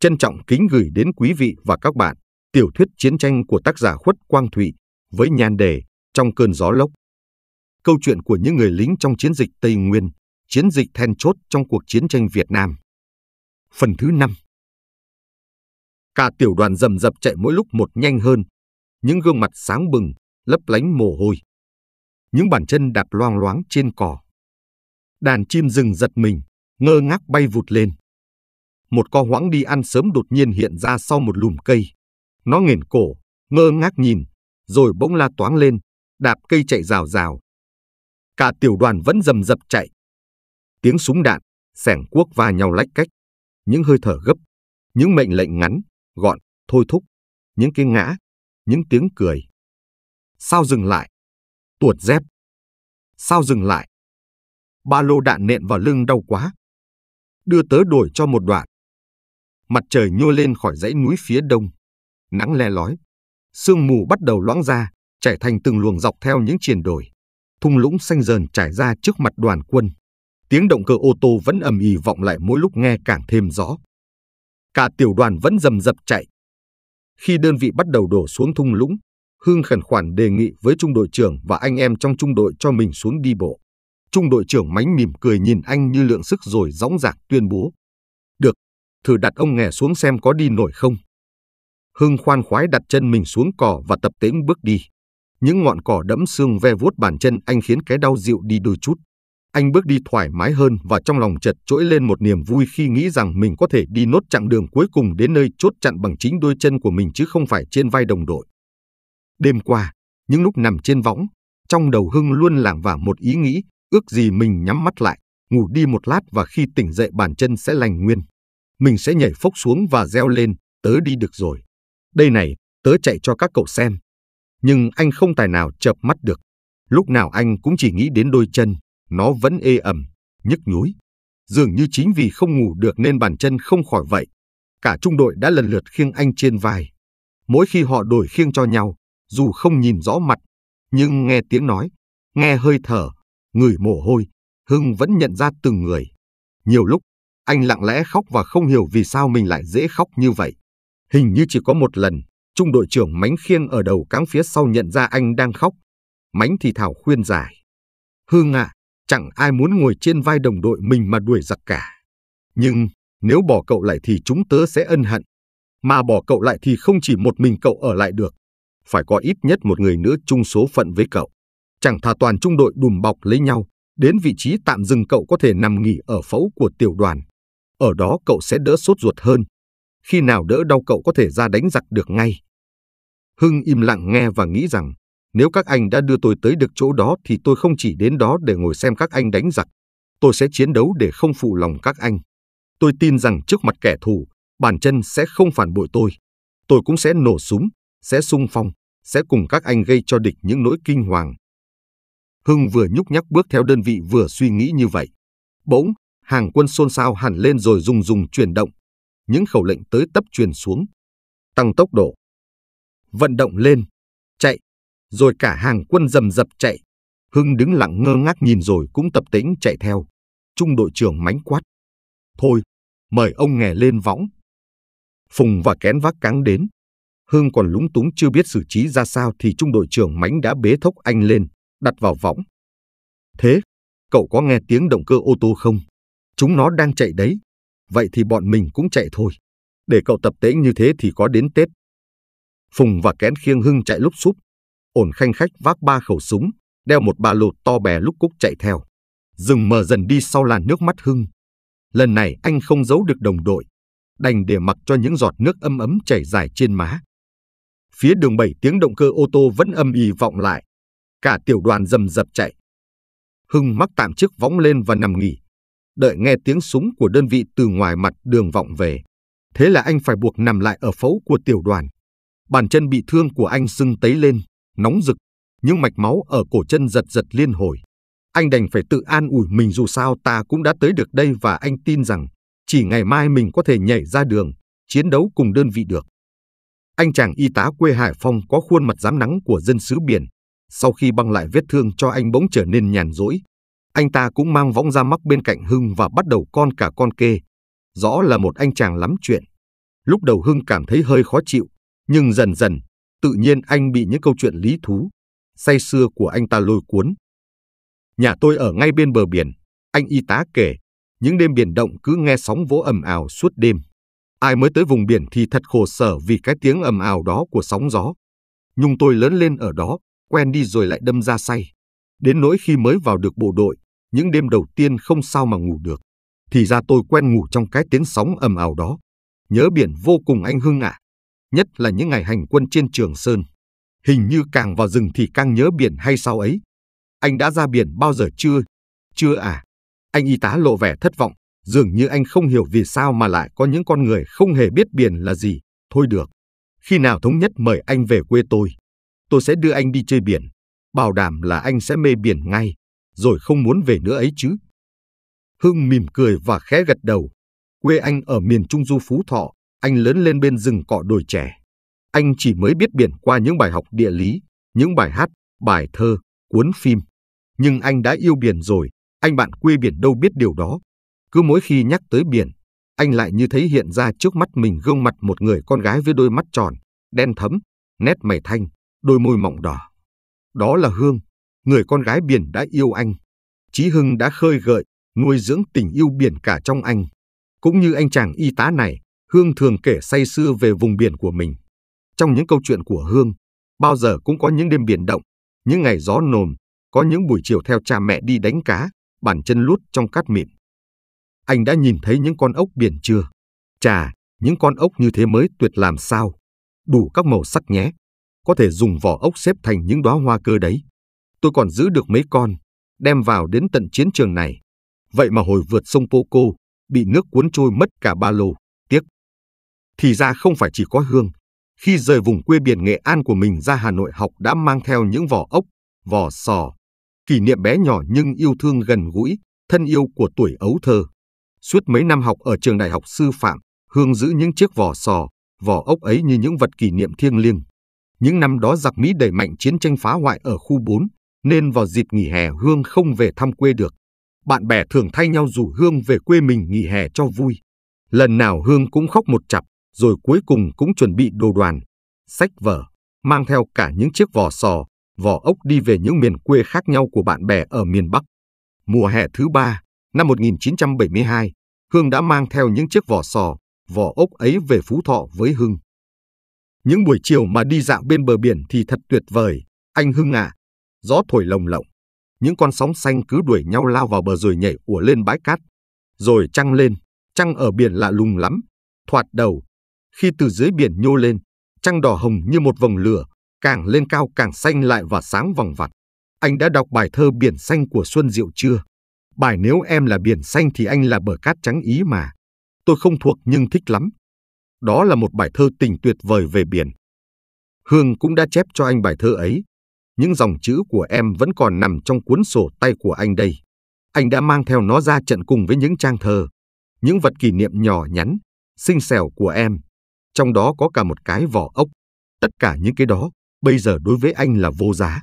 Trân trọng kính gửi đến quý vị và các bạn tiểu thuyết chiến tranh của tác giả Khuất Quang Thụy với nhan đề Trong cơn gió lốc. Câu chuyện của những người lính trong chiến dịch Tây Nguyên, chiến dịch then chốt trong cuộc chiến tranh Việt Nam. Phần thứ năm Cả tiểu đoàn rầm rập chạy mỗi lúc một nhanh hơn, những gương mặt sáng bừng, lấp lánh mồ hôi. Những bàn chân đạp loang loáng trên cỏ. Đàn chim rừng giật mình, ngơ ngác bay vụt lên một co hoãng đi ăn sớm đột nhiên hiện ra sau một lùm cây. Nó nghển cổ, ngơ ngác nhìn, rồi bỗng la toáng lên, đạp cây chạy rào rào. Cả tiểu đoàn vẫn dầm dập chạy. Tiếng súng đạn, sẻng cuốc va nhau lách cách. Những hơi thở gấp, những mệnh lệnh ngắn, gọn, thôi thúc, những cái ngã, những tiếng cười. Sao dừng lại? Tuột dép. Sao dừng lại? Ba lô đạn nện vào lưng đau quá. Đưa tớ đổi cho một đoạn. Mặt trời nhô lên khỏi dãy núi phía đông. Nắng le lói. Sương mù bắt đầu loãng ra, chảy thành từng luồng dọc theo những triển đồi. Thung lũng xanh dờn trải ra trước mặt đoàn quân. Tiếng động cơ ô tô vẫn ầm ì vọng lại mỗi lúc nghe càng thêm rõ. Cả tiểu đoàn vẫn dầm dập chạy. Khi đơn vị bắt đầu đổ xuống thung lũng, Hương khẩn khoản đề nghị với trung đội trưởng và anh em trong trung đội cho mình xuống đi bộ. Trung đội trưởng mánh mỉm cười nhìn anh như lượng sức rồi dõng dạc tuyên bố thử đặt ông nghè xuống xem có đi nổi không. Hưng khoan khoái đặt chân mình xuống cỏ và tập tễnh bước đi. Những ngọn cỏ đẫm xương ve vuốt bàn chân anh khiến cái đau dịu đi đôi chút. Anh bước đi thoải mái hơn và trong lòng chợt trỗi lên một niềm vui khi nghĩ rằng mình có thể đi nốt chặng đường cuối cùng đến nơi chốt chặn bằng chính đôi chân của mình chứ không phải trên vai đồng đội. Đêm qua, những lúc nằm trên võng, trong đầu Hưng luôn lảng vảng một ý nghĩ, ước gì mình nhắm mắt lại, ngủ đi một lát và khi tỉnh dậy bàn chân sẽ lành nguyên mình sẽ nhảy phốc xuống và reo lên, tớ đi được rồi. Đây này, tớ chạy cho các cậu xem. Nhưng anh không tài nào chợp mắt được. Lúc nào anh cũng chỉ nghĩ đến đôi chân, nó vẫn ê ẩm, nhức nhối. Dường như chính vì không ngủ được nên bàn chân không khỏi vậy. Cả trung đội đã lần lượt khiêng anh trên vai. Mỗi khi họ đổi khiêng cho nhau, dù không nhìn rõ mặt, nhưng nghe tiếng nói, nghe hơi thở, ngửi mồ hôi, Hưng vẫn nhận ra từng người. Nhiều lúc, anh lặng lẽ khóc và không hiểu vì sao mình lại dễ khóc như vậy. Hình như chỉ có một lần, trung đội trưởng Mánh Khiêng ở đầu cáng phía sau nhận ra anh đang khóc. Mánh thì thảo khuyên giải. Hương ạ, à, chẳng ai muốn ngồi trên vai đồng đội mình mà đuổi giặc cả. Nhưng nếu bỏ cậu lại thì chúng tớ sẽ ân hận. Mà bỏ cậu lại thì không chỉ một mình cậu ở lại được. Phải có ít nhất một người nữa chung số phận với cậu. Chẳng thà toàn trung đội đùm bọc lấy nhau, đến vị trí tạm dừng cậu có thể nằm nghỉ ở phẫu của tiểu đoàn. Ở đó cậu sẽ đỡ sốt ruột hơn. Khi nào đỡ đau cậu có thể ra đánh giặc được ngay. Hưng im lặng nghe và nghĩ rằng nếu các anh đã đưa tôi tới được chỗ đó thì tôi không chỉ đến đó để ngồi xem các anh đánh giặc. Tôi sẽ chiến đấu để không phụ lòng các anh. Tôi tin rằng trước mặt kẻ thù, bàn chân sẽ không phản bội tôi. Tôi cũng sẽ nổ súng, sẽ sung phong, sẽ cùng các anh gây cho địch những nỗi kinh hoàng. Hưng vừa nhúc nhắc bước theo đơn vị vừa suy nghĩ như vậy. Bỗng, hàng quân xôn xao hẳn lên rồi dùng dùng chuyển động. Những khẩu lệnh tới tấp truyền xuống. Tăng tốc độ. Vận động lên. Chạy. Rồi cả hàng quân dầm dập chạy. Hưng đứng lặng ngơ ngác nhìn rồi cũng tập tĩnh chạy theo. Trung đội trưởng mánh quát. Thôi, mời ông nghè lên võng. Phùng và kén vác cáng đến. Hưng còn lúng túng chưa biết xử trí ra sao thì trung đội trưởng mánh đã bế thốc anh lên, đặt vào võng. Thế, cậu có nghe tiếng động cơ ô tô không? Chúng nó đang chạy đấy. Vậy thì bọn mình cũng chạy thôi. Để cậu tập tễnh như thế thì có đến Tết. Phùng và kén khiêng hưng chạy lúc súp, Ổn khanh khách vác ba khẩu súng, đeo một ba lô to bè lúc cúc chạy theo. Rừng mờ dần đi sau làn nước mắt hưng. Lần này anh không giấu được đồng đội, đành để mặc cho những giọt nước âm ấm chảy dài trên má. Phía đường bảy tiếng động cơ ô tô vẫn âm ỉ vọng lại. Cả tiểu đoàn dầm dập chạy. Hưng mắc tạm chiếc võng lên và nằm nghỉ, đợi nghe tiếng súng của đơn vị từ ngoài mặt đường vọng về. Thế là anh phải buộc nằm lại ở phẫu của tiểu đoàn. Bàn chân bị thương của anh sưng tấy lên, nóng rực, những mạch máu ở cổ chân giật giật liên hồi. Anh đành phải tự an ủi mình dù sao ta cũng đã tới được đây và anh tin rằng chỉ ngày mai mình có thể nhảy ra đường, chiến đấu cùng đơn vị được. Anh chàng y tá quê Hải Phong có khuôn mặt dám nắng của dân xứ biển. Sau khi băng lại vết thương cho anh bỗng trở nên nhàn rỗi, anh ta cũng mang võng ra móc bên cạnh Hưng và bắt đầu con cả con kê. Rõ là một anh chàng lắm chuyện. Lúc đầu Hưng cảm thấy hơi khó chịu, nhưng dần dần, tự nhiên anh bị những câu chuyện lý thú, say xưa của anh ta lôi cuốn. Nhà tôi ở ngay bên bờ biển, anh y tá kể, những đêm biển động cứ nghe sóng vỗ ầm ào suốt đêm. Ai mới tới vùng biển thì thật khổ sở vì cái tiếng ầm ào đó của sóng gió. Nhung tôi lớn lên ở đó, quen đi rồi lại đâm ra say. Đến nỗi khi mới vào được bộ đội, những đêm đầu tiên không sao mà ngủ được. Thì ra tôi quen ngủ trong cái tiếng sóng ầm ào đó. Nhớ biển vô cùng anh Hưng ạ. À. Nhất là những ngày hành quân trên Trường Sơn. Hình như càng vào rừng thì càng nhớ biển hay sao ấy. Anh đã ra biển bao giờ chưa? Chưa à? Anh y tá lộ vẻ thất vọng, dường như anh không hiểu vì sao mà lại có những con người không hề biết biển là gì. Thôi được, khi nào thống nhất mời anh về quê tôi. Tôi sẽ đưa anh đi chơi biển bảo đảm là anh sẽ mê biển ngay, rồi không muốn về nữa ấy chứ. Hưng mỉm cười và khẽ gật đầu. Quê anh ở miền Trung Du Phú Thọ, anh lớn lên bên rừng cọ đồi trẻ. Anh chỉ mới biết biển qua những bài học địa lý, những bài hát, bài thơ, cuốn phim. Nhưng anh đã yêu biển rồi, anh bạn quê biển đâu biết điều đó. Cứ mỗi khi nhắc tới biển, anh lại như thấy hiện ra trước mắt mình gương mặt một người con gái với đôi mắt tròn, đen thẫm, nét mày thanh, đôi môi mọng đỏ. Đó là Hương, người con gái biển đã yêu anh. Chí Hưng đã khơi gợi, nuôi dưỡng tình yêu biển cả trong anh. Cũng như anh chàng y tá này, Hương thường kể say sưa về vùng biển của mình. Trong những câu chuyện của Hương, bao giờ cũng có những đêm biển động, những ngày gió nồm, có những buổi chiều theo cha mẹ đi đánh cá, bàn chân lút trong cát mịn. Anh đã nhìn thấy những con ốc biển chưa? Chà, những con ốc như thế mới tuyệt làm sao? Đủ các màu sắc nhé có thể dùng vỏ ốc xếp thành những đóa hoa cơ đấy. Tôi còn giữ được mấy con, đem vào đến tận chiến trường này. Vậy mà hồi vượt sông Poco, bị nước cuốn trôi mất cả ba lô, tiếc. Thì ra không phải chỉ có hương, khi rời vùng quê biển Nghệ An của mình ra Hà Nội học đã mang theo những vỏ ốc, vỏ sò, kỷ niệm bé nhỏ nhưng yêu thương gần gũi, thân yêu của tuổi ấu thơ. Suốt mấy năm học ở trường đại học sư phạm, Hương giữ những chiếc vỏ sò, vỏ ốc ấy như những vật kỷ niệm thiêng liêng. Những năm đó giặc Mỹ đẩy mạnh chiến tranh phá hoại ở khu 4, nên vào dịp nghỉ hè Hương không về thăm quê được. Bạn bè thường thay nhau rủ Hương về quê mình nghỉ hè cho vui. Lần nào Hương cũng khóc một chặp, rồi cuối cùng cũng chuẩn bị đồ đoàn, sách vở, mang theo cả những chiếc vỏ sò, vỏ ốc đi về những miền quê khác nhau của bạn bè ở miền Bắc. Mùa hè thứ ba, năm 1972, Hương đã mang theo những chiếc vỏ sò, vỏ ốc ấy về Phú Thọ với Hưng. Những buổi chiều mà đi dạo bên bờ biển thì thật tuyệt vời, anh Hưng à. Gió thổi lồng lộng, những con sóng xanh cứ đuổi nhau lao vào bờ rồi nhảy ùa lên bãi cát. Rồi trăng lên, trăng ở biển lạ lùng lắm, thoạt đầu. Khi từ dưới biển nhô lên, trăng đỏ hồng như một vòng lửa, càng lên cao càng xanh lại và sáng vòng vặt. Anh đã đọc bài thơ Biển Xanh của Xuân Diệu chưa? Bài Nếu Em là Biển Xanh thì anh là bờ cát trắng ý mà. Tôi không thuộc nhưng thích lắm. Đó là một bài thơ tình tuyệt vời về biển. Hương cũng đã chép cho anh bài thơ ấy. Những dòng chữ của em vẫn còn nằm trong cuốn sổ tay của anh đây. Anh đã mang theo nó ra trận cùng với những trang thơ, những vật kỷ niệm nhỏ nhắn, xinh xẻo của em. Trong đó có cả một cái vỏ ốc. Tất cả những cái đó bây giờ đối với anh là vô giá.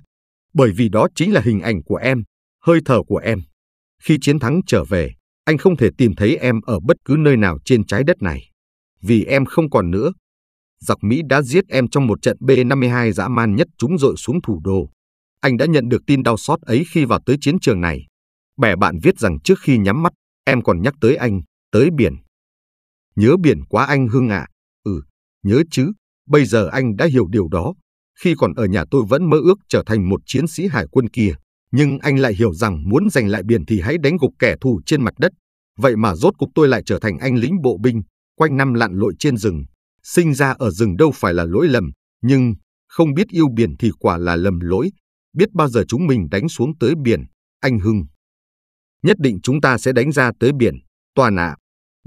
Bởi vì đó chính là hình ảnh của em, hơi thở của em. Khi chiến thắng trở về, anh không thể tìm thấy em ở bất cứ nơi nào trên trái đất này vì em không còn nữa. Giặc Mỹ đã giết em trong một trận B-52 dã man nhất chúng dội xuống thủ đô. Anh đã nhận được tin đau xót ấy khi vào tới chiến trường này. Bè bạn viết rằng trước khi nhắm mắt, em còn nhắc tới anh, tới biển. Nhớ biển quá anh Hưng ạ. À. Ừ, nhớ chứ, bây giờ anh đã hiểu điều đó. Khi còn ở nhà tôi vẫn mơ ước trở thành một chiến sĩ hải quân kia. Nhưng anh lại hiểu rằng muốn giành lại biển thì hãy đánh gục kẻ thù trên mặt đất. Vậy mà rốt cục tôi lại trở thành anh lính bộ binh, quanh năm lặn lội trên rừng, sinh ra ở rừng đâu phải là lỗi lầm, nhưng không biết yêu biển thì quả là lầm lỗi, biết bao giờ chúng mình đánh xuống tới biển, anh Hưng. Nhất định chúng ta sẽ đánh ra tới biển, toàn ạ, à,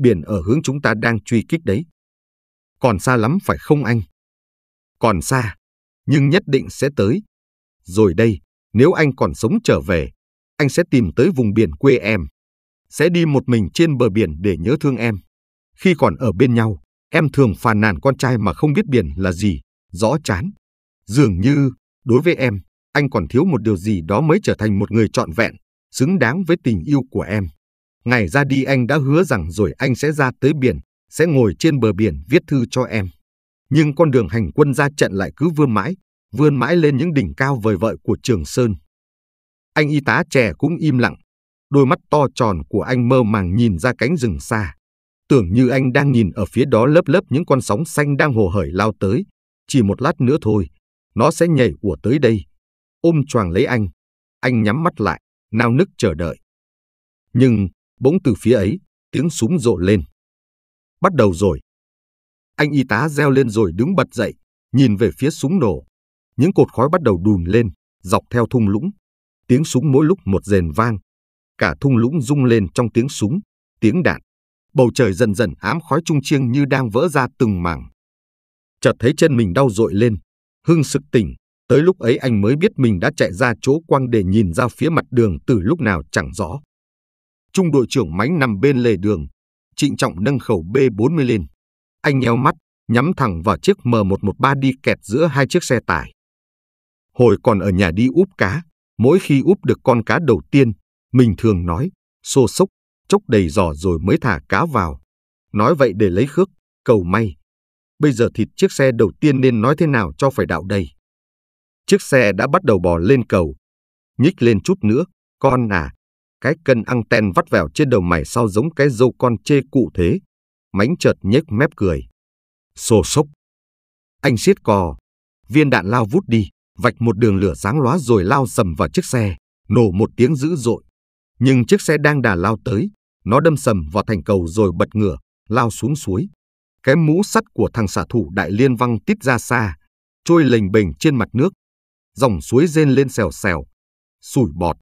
biển ở hướng chúng ta đang truy kích đấy. Còn xa lắm phải không anh? Còn xa, nhưng nhất định sẽ tới. Rồi đây, nếu anh còn sống trở về, anh sẽ tìm tới vùng biển quê em. Sẽ đi một mình trên bờ biển để nhớ thương em. Khi còn ở bên nhau, em thường phàn nàn con trai mà không biết biển là gì, rõ chán. Dường như, đối với em, anh còn thiếu một điều gì đó mới trở thành một người trọn vẹn, xứng đáng với tình yêu của em. Ngày ra đi anh đã hứa rằng rồi anh sẽ ra tới biển, sẽ ngồi trên bờ biển viết thư cho em. Nhưng con đường hành quân ra trận lại cứ vươn mãi, vươn mãi lên những đỉnh cao vời vợi của Trường Sơn. Anh y tá trẻ cũng im lặng, đôi mắt to tròn của anh mơ màng nhìn ra cánh rừng xa. Tưởng như anh đang nhìn ở phía đó lớp lớp những con sóng xanh đang hồ hởi lao tới. Chỉ một lát nữa thôi, nó sẽ nhảy ùa tới đây. Ôm choàng lấy anh. Anh nhắm mắt lại, nao nức chờ đợi. Nhưng, bỗng từ phía ấy, tiếng súng rộ lên. Bắt đầu rồi. Anh y tá reo lên rồi đứng bật dậy, nhìn về phía súng nổ. Những cột khói bắt đầu đùn lên, dọc theo thung lũng. Tiếng súng mỗi lúc một rền vang. Cả thung lũng rung lên trong tiếng súng, tiếng đạn bầu trời dần dần ám khói trung chiêng như đang vỡ ra từng mảng. Chợt thấy chân mình đau dội lên, Hưng sực tỉnh, tới lúc ấy anh mới biết mình đã chạy ra chỗ quang để nhìn ra phía mặt đường từ lúc nào chẳng rõ. Trung đội trưởng mánh nằm bên lề đường, trịnh trọng nâng khẩu B40 lên. Anh nhéo mắt, nhắm thẳng vào chiếc M113 đi kẹt giữa hai chiếc xe tải. Hồi còn ở nhà đi úp cá, mỗi khi úp được con cá đầu tiên, mình thường nói, xô sốc chốc đầy giỏ rồi mới thả cá vào. Nói vậy để lấy khước, cầu may. Bây giờ thịt chiếc xe đầu tiên nên nói thế nào cho phải đạo đây. Chiếc xe đã bắt đầu bò lên cầu. Nhích lên chút nữa, con à. Cái cân ăn ten vắt vẻo trên đầu mày sao giống cái dâu con chê cụ thế. Mánh chợt nhếch mép cười. Sổ sốc. Anh siết cò. Viên đạn lao vút đi, vạch một đường lửa sáng lóa rồi lao sầm vào chiếc xe, nổ một tiếng dữ dội. Nhưng chiếc xe đang đà lao tới, nó đâm sầm vào thành cầu rồi bật ngửa, lao xuống suối. Cái mũ sắt của thằng xạ thủ đại liên văng tít ra xa, trôi lềnh bềnh trên mặt nước. Dòng suối rên lên xèo xèo, sủi bọt.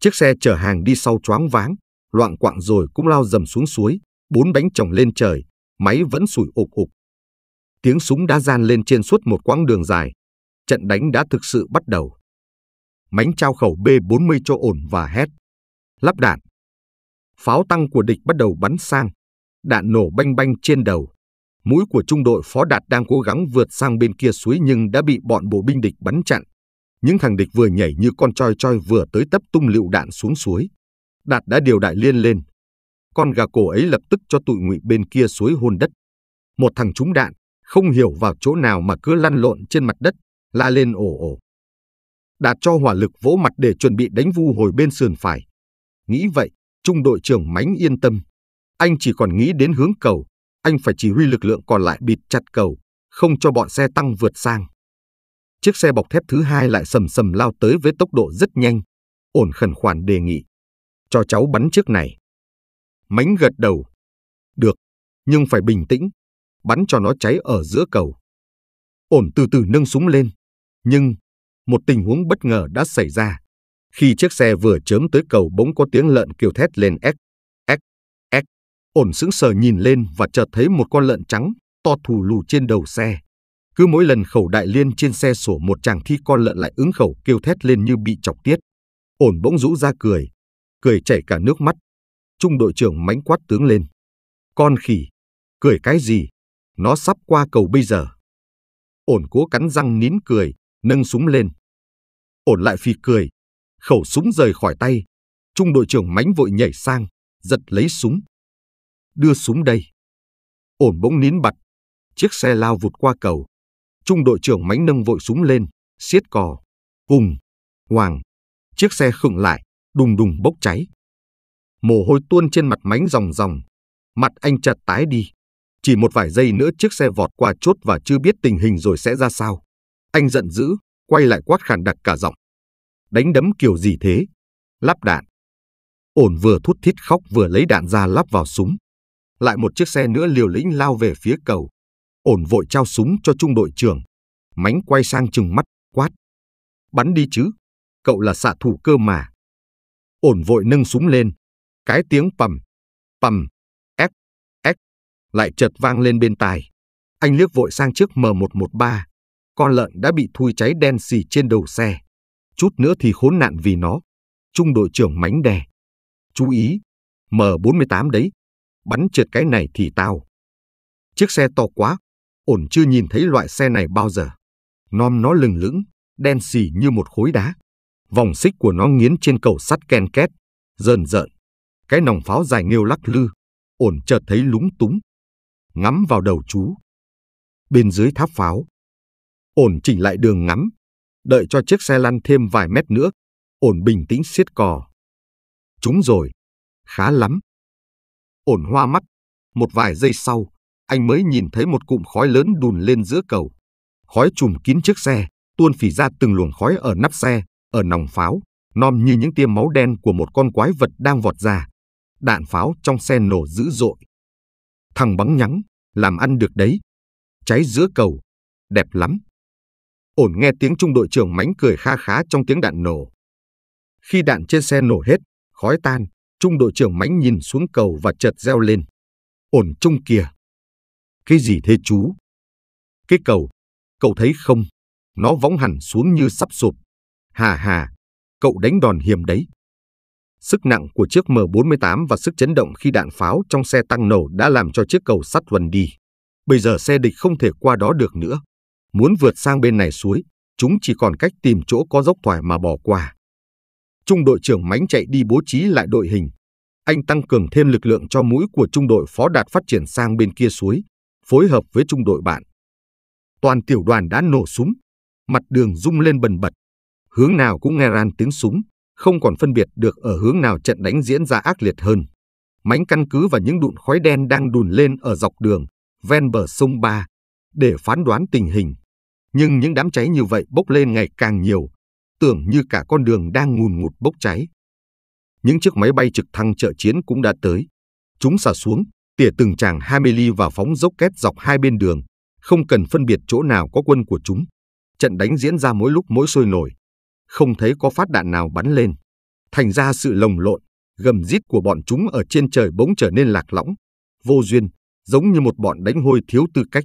Chiếc xe chở hàng đi sau choáng váng, loạn quạng rồi cũng lao dầm xuống suối, bốn bánh chồng lên trời, máy vẫn sủi ục ục. Tiếng súng đã gian lên trên suốt một quãng đường dài. Trận đánh đã thực sự bắt đầu. Mánh trao khẩu B-40 cho ổn và hét. Lắp đạn, pháo tăng của địch bắt đầu bắn sang, đạn nổ banh banh trên đầu. Mũi của trung đội phó đạt đang cố gắng vượt sang bên kia suối nhưng đã bị bọn bộ binh địch bắn chặn. Những thằng địch vừa nhảy như con choi choi vừa tới tấp tung lựu đạn xuống suối. Đạt đã điều đại liên lên. Con gà cổ ấy lập tức cho tụi ngụy bên kia suối hôn đất. Một thằng trúng đạn, không hiểu vào chỗ nào mà cứ lăn lộn trên mặt đất, la lên ồ ồ. Đạt cho hỏa lực vỗ mặt để chuẩn bị đánh vu hồi bên sườn phải. Nghĩ vậy, Trung đội trưởng Mánh yên tâm. Anh chỉ còn nghĩ đến hướng cầu, anh phải chỉ huy lực lượng còn lại bịt chặt cầu, không cho bọn xe tăng vượt sang. Chiếc xe bọc thép thứ hai lại sầm sầm lao tới với tốc độ rất nhanh. Ổn khẩn khoản đề nghị. Cho cháu bắn trước này. Mánh gật đầu. Được, nhưng phải bình tĩnh. Bắn cho nó cháy ở giữa cầu. Ổn từ từ nâng súng lên. Nhưng, một tình huống bất ngờ đã xảy ra. Khi chiếc xe vừa chớm tới cầu bỗng có tiếng lợn kêu thét lên ếch, ếch, ếch. Ổn sững sờ nhìn lên và chợt thấy một con lợn trắng, to thù lù trên đầu xe. Cứ mỗi lần khẩu đại liên trên xe sổ một chàng thi con lợn lại ứng khẩu kêu thét lên như bị chọc tiết. Ổn bỗng rũ ra cười, cười chảy cả nước mắt. Trung đội trưởng mánh quát tướng lên. Con khỉ, cười cái gì? Nó sắp qua cầu bây giờ. Ổn cố cắn răng nín cười, nâng súng lên. Ổn lại phì cười, Khẩu súng rời khỏi tay, trung đội trưởng mánh vội nhảy sang, giật lấy súng. Đưa súng đây. Ổn bỗng nín bặt, chiếc xe lao vụt qua cầu. Trung đội trưởng mánh nâng vội súng lên, siết cò. Hùng, hoàng, chiếc xe khựng lại, đùng đùng bốc cháy. Mồ hôi tuôn trên mặt mánh ròng ròng, mặt anh chợt tái đi. Chỉ một vài giây nữa chiếc xe vọt qua chốt và chưa biết tình hình rồi sẽ ra sao. Anh giận dữ, quay lại quát khàn đặc cả giọng đánh đấm kiểu gì thế? Lắp đạn. Ổn vừa thút thít khóc vừa lấy đạn ra lắp vào súng. Lại một chiếc xe nữa liều lĩnh lao về phía cầu. Ổn vội trao súng cho trung đội trưởng. Mánh quay sang chừng mắt, quát. Bắn đi chứ, cậu là xạ thủ cơ mà. Ổn vội nâng súng lên. Cái tiếng pầm, pầm, ép, ép, lại chợt vang lên bên tai. Anh liếc vội sang chiếc M113. Con lợn đã bị thui cháy đen xì trên đầu xe. Chút nữa thì khốn nạn vì nó. Trung đội trưởng mánh đè. Chú ý, M48 đấy. Bắn trượt cái này thì tao. Chiếc xe to quá, ổn chưa nhìn thấy loại xe này bao giờ. Non nó lừng lững, đen xì như một khối đá. Vòng xích của nó nghiến trên cầu sắt ken két, rờn rợn. Cái nòng pháo dài nghêu lắc lư, ổn chợt thấy lúng túng. Ngắm vào đầu chú. Bên dưới tháp pháo, ổn chỉnh lại đường ngắm, đợi cho chiếc xe lăn thêm vài mét nữa, ổn bình tĩnh siết cò. Chúng rồi, khá lắm. Ổn hoa mắt, một vài giây sau, anh mới nhìn thấy một cụm khói lớn đùn lên giữa cầu. Khói trùm kín chiếc xe, tuôn phì ra từng luồng khói ở nắp xe, ở nòng pháo, non như những tia máu đen của một con quái vật đang vọt ra. Đạn pháo trong xe nổ dữ dội. Thằng bắn nhắng, làm ăn được đấy. Cháy giữa cầu, đẹp lắm. Ổn nghe tiếng trung đội trưởng mánh cười kha khá trong tiếng đạn nổ. Khi đạn trên xe nổ hết, khói tan, trung đội trưởng mánh nhìn xuống cầu và chợt reo lên. Ổn trung kìa! Cái gì thế chú? Cái cầu, cậu thấy không? Nó võng hẳn xuống như sắp sụp. Hà hà, cậu đánh đòn hiểm đấy. Sức nặng của chiếc M48 và sức chấn động khi đạn pháo trong xe tăng nổ đã làm cho chiếc cầu sắt luần đi. Bây giờ xe địch không thể qua đó được nữa. Muốn vượt sang bên này suối, chúng chỉ còn cách tìm chỗ có dốc thoải mà bỏ qua. Trung đội trưởng mánh chạy đi bố trí lại đội hình. Anh tăng cường thêm lực lượng cho mũi của trung đội phó đạt phát triển sang bên kia suối, phối hợp với trung đội bạn. Toàn tiểu đoàn đã nổ súng, mặt đường rung lên bần bật. Hướng nào cũng nghe ran tiếng súng, không còn phân biệt được ở hướng nào trận đánh diễn ra ác liệt hơn. Mánh căn cứ vào những đụn khói đen đang đùn lên ở dọc đường, ven bờ sông Ba, để phán đoán tình hình nhưng những đám cháy như vậy bốc lên ngày càng nhiều, tưởng như cả con đường đang ngùn ngụt bốc cháy. Những chiếc máy bay trực thăng trợ chiến cũng đã tới. Chúng xả xuống, tỉa từng tràng 20 ly và phóng dốc két dọc hai bên đường, không cần phân biệt chỗ nào có quân của chúng. Trận đánh diễn ra mỗi lúc mỗi sôi nổi. Không thấy có phát đạn nào bắn lên. Thành ra sự lồng lộn, gầm rít của bọn chúng ở trên trời bỗng trở nên lạc lõng, vô duyên, giống như một bọn đánh hôi thiếu tư cách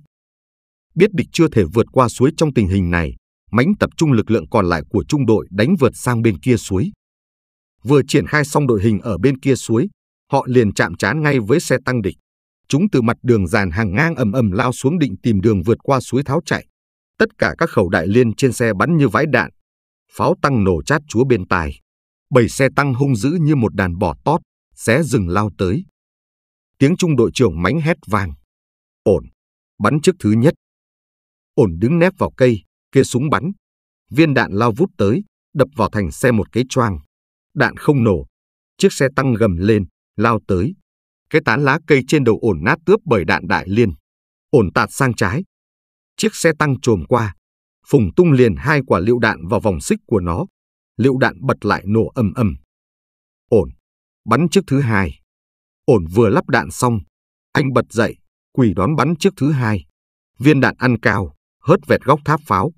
biết địch chưa thể vượt qua suối trong tình hình này, mãnh tập trung lực lượng còn lại của trung đội đánh vượt sang bên kia suối. Vừa triển khai xong đội hình ở bên kia suối, họ liền chạm trán ngay với xe tăng địch. Chúng từ mặt đường dàn hàng ngang ầm ầm lao xuống định tìm đường vượt qua suối tháo chạy. Tất cả các khẩu đại liên trên xe bắn như vãi đạn. Pháo tăng nổ chát chúa bên tài. Bảy xe tăng hung dữ như một đàn bò tót, xé rừng lao tới. Tiếng trung đội trưởng mánh hét vang. Ổn. Bắn trước thứ nhất, ổn đứng nép vào cây, kia súng bắn. Viên đạn lao vút tới, đập vào thành xe một cái choang. Đạn không nổ, chiếc xe tăng gầm lên, lao tới. Cái tán lá cây trên đầu ổn nát tướp bởi đạn đại liên. Ổn tạt sang trái. Chiếc xe tăng trồm qua. Phùng tung liền hai quả lựu đạn vào vòng xích của nó. Lựu đạn bật lại nổ ầm ầm. Ổn. Bắn chiếc thứ hai. Ổn vừa lắp đạn xong. Anh bật dậy, quỳ đón bắn chiếc thứ hai. Viên đạn ăn cao, hớt vẹt góc tháp pháo.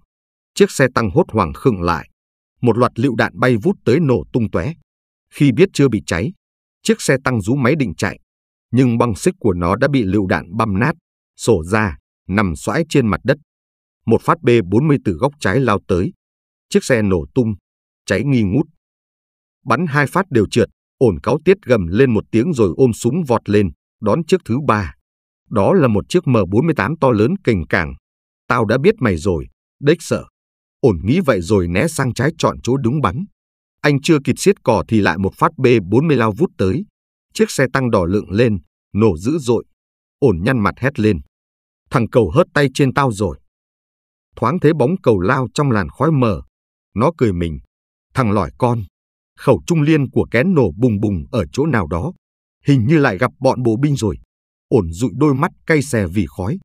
Chiếc xe tăng hốt hoảng khựng lại. Một loạt lựu đạn bay vút tới nổ tung tóe. Khi biết chưa bị cháy, chiếc xe tăng rú máy định chạy. Nhưng băng xích của nó đã bị lựu đạn băm nát, sổ ra, nằm xoãi trên mặt đất. Một phát B-40 từ góc trái lao tới. Chiếc xe nổ tung, cháy nghi ngút. Bắn hai phát đều trượt, ổn cáo tiết gầm lên một tiếng rồi ôm súng vọt lên, đón chiếc thứ ba. Đó là một chiếc M48 to lớn kềnh cảng, Tao đã biết mày rồi, đếch sợ. Ổn nghĩ vậy rồi né sang trái chọn chỗ đúng bắn. Anh chưa kịp xiết cỏ thì lại một phát B40 lao vút tới. Chiếc xe tăng đỏ lượng lên, nổ dữ dội. Ổn nhăn mặt hét lên. Thằng cầu hớt tay trên tao rồi. Thoáng thế bóng cầu lao trong làn khói mờ. Nó cười mình. Thằng lỏi con. Khẩu trung liên của kén nổ bùng bùng ở chỗ nào đó. Hình như lại gặp bọn bộ binh rồi. Ổn dụi đôi mắt cay xè vì khói.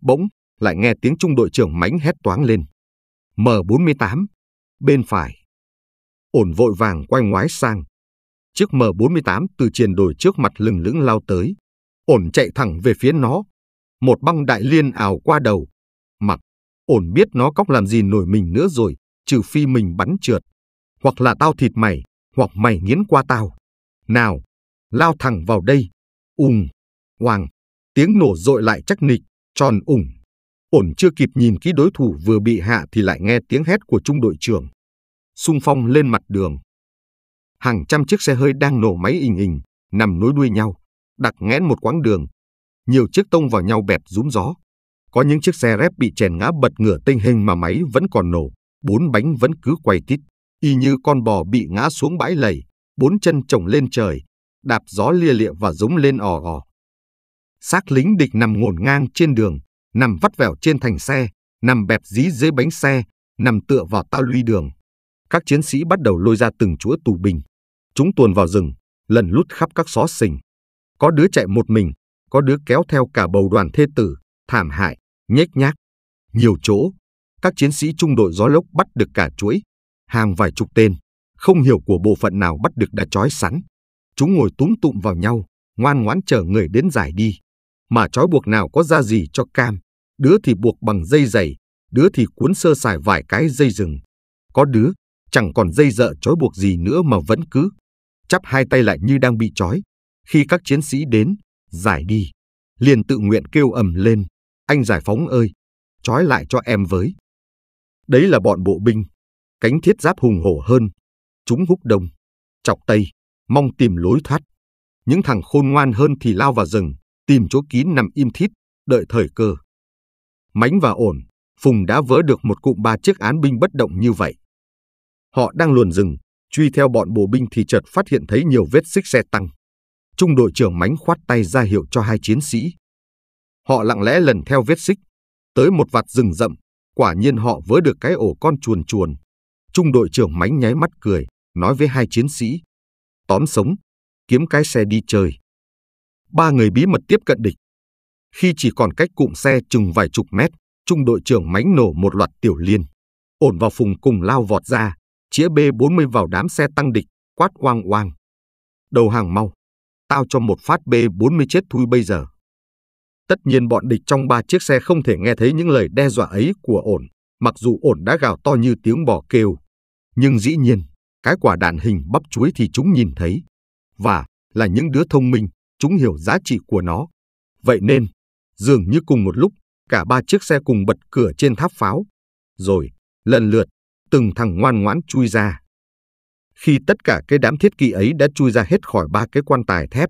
Bỗng, lại nghe tiếng trung đội trưởng mánh hét toáng lên. M48, bên phải. Ổn vội vàng quay ngoái sang. Chiếc M48 từ triền đồi trước mặt lừng lững lao tới. Ổn chạy thẳng về phía nó. Một băng đại liên ảo qua đầu. mặt ổn biết nó cóc làm gì nổi mình nữa rồi, trừ phi mình bắn trượt. Hoặc là tao thịt mày, hoặc mày nghiến qua tao. Nào, lao thẳng vào đây. Ùng, hoàng, tiếng nổ dội lại chắc nịch, tròn ủng Ổn chưa kịp nhìn kỹ đối thủ vừa bị hạ thì lại nghe tiếng hét của trung đội trưởng. Xung phong lên mặt đường. Hàng trăm chiếc xe hơi đang nổ máy ình ình, nằm nối đuôi nhau, đặc nghẽn một quãng đường. Nhiều chiếc tông vào nhau bẹp rúm gió. Có những chiếc xe rép bị chèn ngã bật ngửa tinh hình mà máy vẫn còn nổ, bốn bánh vẫn cứ quay tít, y như con bò bị ngã xuống bãi lầy, bốn chân chồng lên trời, đạp gió lia lịa và rống lên ò ò. Xác lính địch nằm ngổn ngang trên đường, nằm vắt vẻo trên thành xe, nằm bẹp dí dưới bánh xe, nằm tựa vào tao luy đường. Các chiến sĩ bắt đầu lôi ra từng chúa tù binh. Chúng tuồn vào rừng, lần lút khắp các xó xình. Có đứa chạy một mình, có đứa kéo theo cả bầu đoàn thê tử, thảm hại, nhếch nhác. Nhiều chỗ, các chiến sĩ trung đội gió lốc bắt được cả chuỗi, hàng vài chục tên, không hiểu của bộ phận nào bắt được đã trói sẵn. Chúng ngồi túm tụm vào nhau, ngoan ngoãn chờ người đến giải đi mà trói buộc nào có ra gì cho cam, đứa thì buộc bằng dây dày, đứa thì cuốn sơ sài vài cái dây rừng. Có đứa, chẳng còn dây dợ trói buộc gì nữa mà vẫn cứ, chắp hai tay lại như đang bị trói. Khi các chiến sĩ đến, giải đi, liền tự nguyện kêu ầm lên, anh giải phóng ơi, trói lại cho em với. Đấy là bọn bộ binh, cánh thiết giáp hùng hổ hơn, chúng húc đông, chọc tây, mong tìm lối thoát. Những thằng khôn ngoan hơn thì lao vào rừng, tìm chỗ kín nằm im thít, đợi thời cơ. Mánh và ổn, Phùng đã vỡ được một cụm ba chiếc án binh bất động như vậy. Họ đang luồn rừng, truy theo bọn bộ binh thì chợt phát hiện thấy nhiều vết xích xe tăng. Trung đội trưởng Mánh khoát tay ra hiệu cho hai chiến sĩ. Họ lặng lẽ lần theo vết xích, tới một vạt rừng rậm, quả nhiên họ vớ được cái ổ con chuồn chuồn. Trung đội trưởng Mánh nháy mắt cười, nói với hai chiến sĩ. Tóm sống, kiếm cái xe đi chơi ba người bí mật tiếp cận địch. Khi chỉ còn cách cụm xe chừng vài chục mét, trung đội trưởng mánh nổ một loạt tiểu liên. Ổn vào phùng cùng lao vọt ra, chĩa B40 vào đám xe tăng địch, quát oang oang. Đầu hàng mau, tao cho một phát B40 chết thui bây giờ. Tất nhiên bọn địch trong ba chiếc xe không thể nghe thấy những lời đe dọa ấy của ổn, mặc dù ổn đã gào to như tiếng bò kêu. Nhưng dĩ nhiên, cái quả đạn hình bắp chuối thì chúng nhìn thấy. Và là những đứa thông minh, chúng hiểu giá trị của nó. Vậy nên, dường như cùng một lúc, cả ba chiếc xe cùng bật cửa trên tháp pháo. Rồi, lần lượt, từng thằng ngoan ngoãn chui ra. Khi tất cả cái đám thiết kỵ ấy đã chui ra hết khỏi ba cái quan tài thép,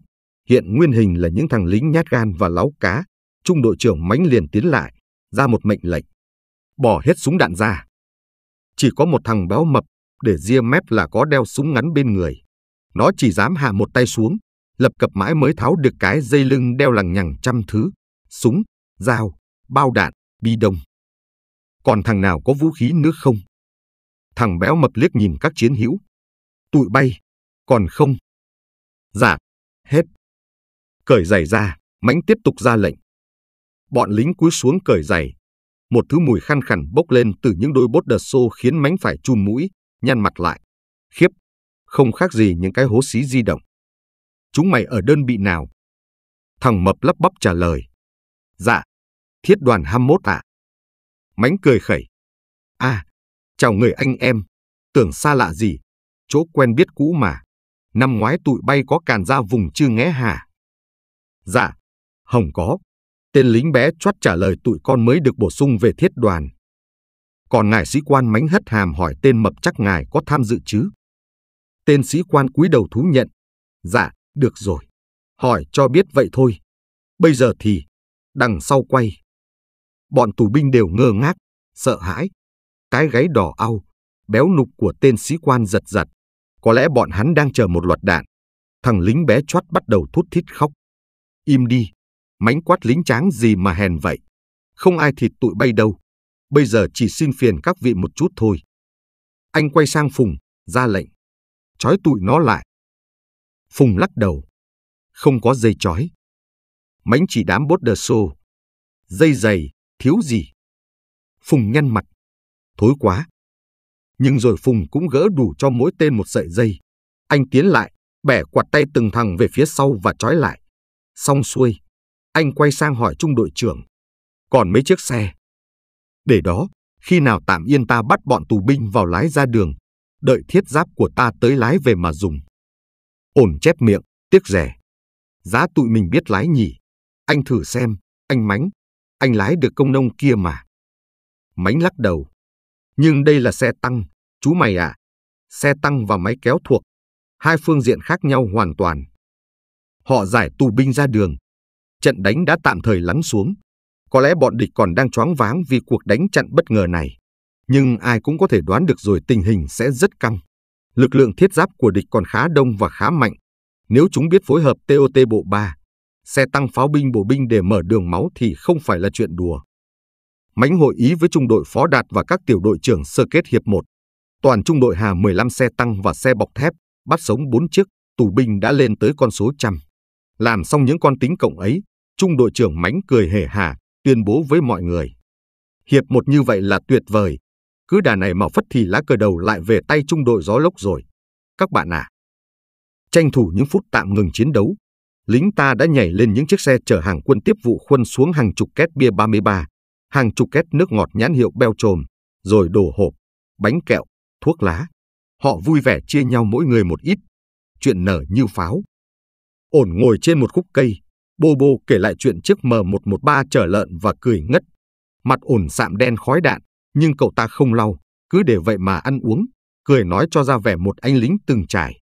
hiện nguyên hình là những thằng lính nhát gan và láo cá, trung đội trưởng mánh liền tiến lại, ra một mệnh lệnh. Bỏ hết súng đạn ra. Chỉ có một thằng béo mập để ria mép là có đeo súng ngắn bên người. Nó chỉ dám hạ một tay xuống, lập cập mãi mới tháo được cái dây lưng đeo lằng nhằng trăm thứ, súng, dao, bao đạn, bi đông. Còn thằng nào có vũ khí nữa không? Thằng béo mập liếc nhìn các chiến hữu. Tụi bay, còn không? Dạ, hết. Cởi giày ra, mãnh tiếp tục ra lệnh. Bọn lính cúi xuống cởi giày. Một thứ mùi khăn khẳng bốc lên từ những đôi bốt đờ xô khiến mánh phải chun mũi, nhăn mặt lại. Khiếp, không khác gì những cái hố xí di động chúng mày ở đơn vị nào? Thằng mập lắp bắp trả lời. Dạ, thiết đoàn 21 ạ. À? Mánh cười khẩy. À, chào người anh em, tưởng xa lạ gì, chỗ quen biết cũ mà. Năm ngoái tụi bay có càn ra vùng chư nghé hà. Dạ, Hồng có. Tên lính bé chót trả lời tụi con mới được bổ sung về thiết đoàn. Còn ngài sĩ quan mánh hất hàm hỏi tên mập chắc ngài có tham dự chứ? Tên sĩ quan cúi đầu thú nhận. Dạ, được rồi, hỏi cho biết vậy thôi. Bây giờ thì, đằng sau quay. Bọn tù binh đều ngơ ngác, sợ hãi. Cái gáy đỏ au, béo nục của tên sĩ quan giật giật. Có lẽ bọn hắn đang chờ một loạt đạn. Thằng lính bé chót bắt đầu thút thít khóc. Im đi, mánh quát lính tráng gì mà hèn vậy. Không ai thịt tụi bay đâu. Bây giờ chỉ xin phiền các vị một chút thôi. Anh quay sang Phùng, ra lệnh. Chói tụi nó lại. Phùng lắc đầu. Không có dây chói. Mánh chỉ đám bốt đờ xô. Dây dày, thiếu gì. Phùng nhăn mặt. Thối quá. Nhưng rồi Phùng cũng gỡ đủ cho mỗi tên một sợi dây. Anh tiến lại, bẻ quạt tay từng thằng về phía sau và trói lại. Xong xuôi, anh quay sang hỏi trung đội trưởng. Còn mấy chiếc xe? Để đó, khi nào tạm yên ta bắt bọn tù binh vào lái ra đường, đợi thiết giáp của ta tới lái về mà dùng. Ổn chép miệng, tiếc rẻ. Giá tụi mình biết lái nhỉ. Anh thử xem, anh Mánh. Anh lái được công nông kia mà. Mánh lắc đầu. Nhưng đây là xe tăng, chú mày ạ. À. Xe tăng và máy kéo thuộc. Hai phương diện khác nhau hoàn toàn. Họ giải tù binh ra đường. Trận đánh đã tạm thời lắng xuống. Có lẽ bọn địch còn đang choáng váng vì cuộc đánh chặn bất ngờ này. Nhưng ai cũng có thể đoán được rồi tình hình sẽ rất căng lực lượng thiết giáp của địch còn khá đông và khá mạnh. Nếu chúng biết phối hợp TOT bộ 3, xe tăng pháo binh bộ binh để mở đường máu thì không phải là chuyện đùa. Mánh hội ý với trung đội phó đạt và các tiểu đội trưởng sơ kết hiệp 1. Toàn trung đội Hà 15 xe tăng và xe bọc thép, bắt sống 4 chiếc, tù binh đã lên tới con số trăm. Làm xong những con tính cộng ấy, trung đội trưởng Mánh cười hề hà, tuyên bố với mọi người. Hiệp một như vậy là tuyệt vời, cứ đà này mà phất thì lá cờ đầu lại về tay trung đội gió lốc rồi. Các bạn à! Tranh thủ những phút tạm ngừng chiến đấu, lính ta đã nhảy lên những chiếc xe chở hàng quân tiếp vụ quân xuống hàng chục két bia 33, hàng chục két nước ngọt nhãn hiệu beo trồm, rồi đồ hộp, bánh kẹo, thuốc lá. Họ vui vẻ chia nhau mỗi người một ít. Chuyện nở như pháo. Ổn ngồi trên một khúc cây, Bô Bô kể lại chuyện chiếc M113 trở lợn và cười ngất. Mặt ổn sạm đen khói đạn, nhưng cậu ta không lau, cứ để vậy mà ăn uống, cười nói cho ra vẻ một anh lính từng trải.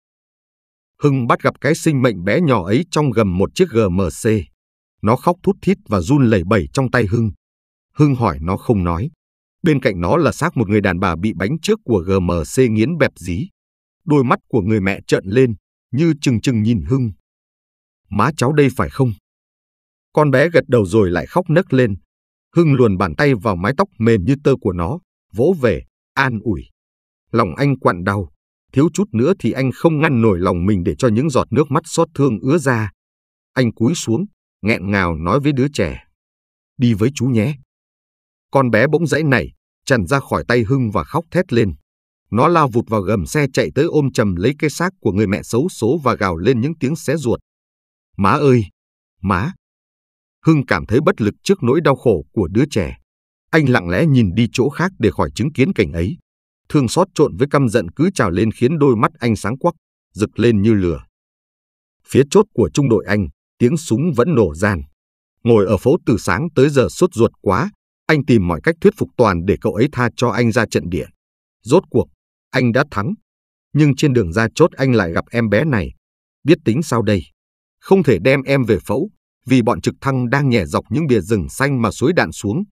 Hưng bắt gặp cái sinh mệnh bé nhỏ ấy trong gầm một chiếc GMC. Nó khóc thút thít và run lẩy bẩy trong tay Hưng. Hưng hỏi nó không nói. Bên cạnh nó là xác một người đàn bà bị bánh trước của GMC nghiến bẹp dí. Đôi mắt của người mẹ trợn lên, như chừng chừng nhìn Hưng. Má cháu đây phải không? Con bé gật đầu rồi lại khóc nấc lên, Hưng luồn bàn tay vào mái tóc mềm như tơ của nó, vỗ về, an ủi. Lòng anh quặn đau, thiếu chút nữa thì anh không ngăn nổi lòng mình để cho những giọt nước mắt xót thương ứa ra. Anh cúi xuống, nghẹn ngào nói với đứa trẻ. Đi với chú nhé. Con bé bỗng dãy nảy, tràn ra khỏi tay Hưng và khóc thét lên. Nó lao vụt vào gầm xe chạy tới ôm chầm lấy cái xác của người mẹ xấu số và gào lên những tiếng xé ruột. Má ơi! Má! Hưng cảm thấy bất lực trước nỗi đau khổ của đứa trẻ. Anh lặng lẽ nhìn đi chỗ khác để khỏi chứng kiến cảnh ấy. Thương xót trộn với căm giận cứ trào lên khiến đôi mắt anh sáng quắc, rực lên như lửa. Phía chốt của trung đội anh, tiếng súng vẫn nổ gian. Ngồi ở phố từ sáng tới giờ sốt ruột quá, anh tìm mọi cách thuyết phục Toàn để cậu ấy tha cho anh ra trận địa. Rốt cuộc, anh đã thắng. Nhưng trên đường ra chốt anh lại gặp em bé này. Biết tính sao đây? Không thể đem em về phẫu, vì bọn trực thăng đang nhẹ dọc những bìa rừng xanh mà suối đạn xuống.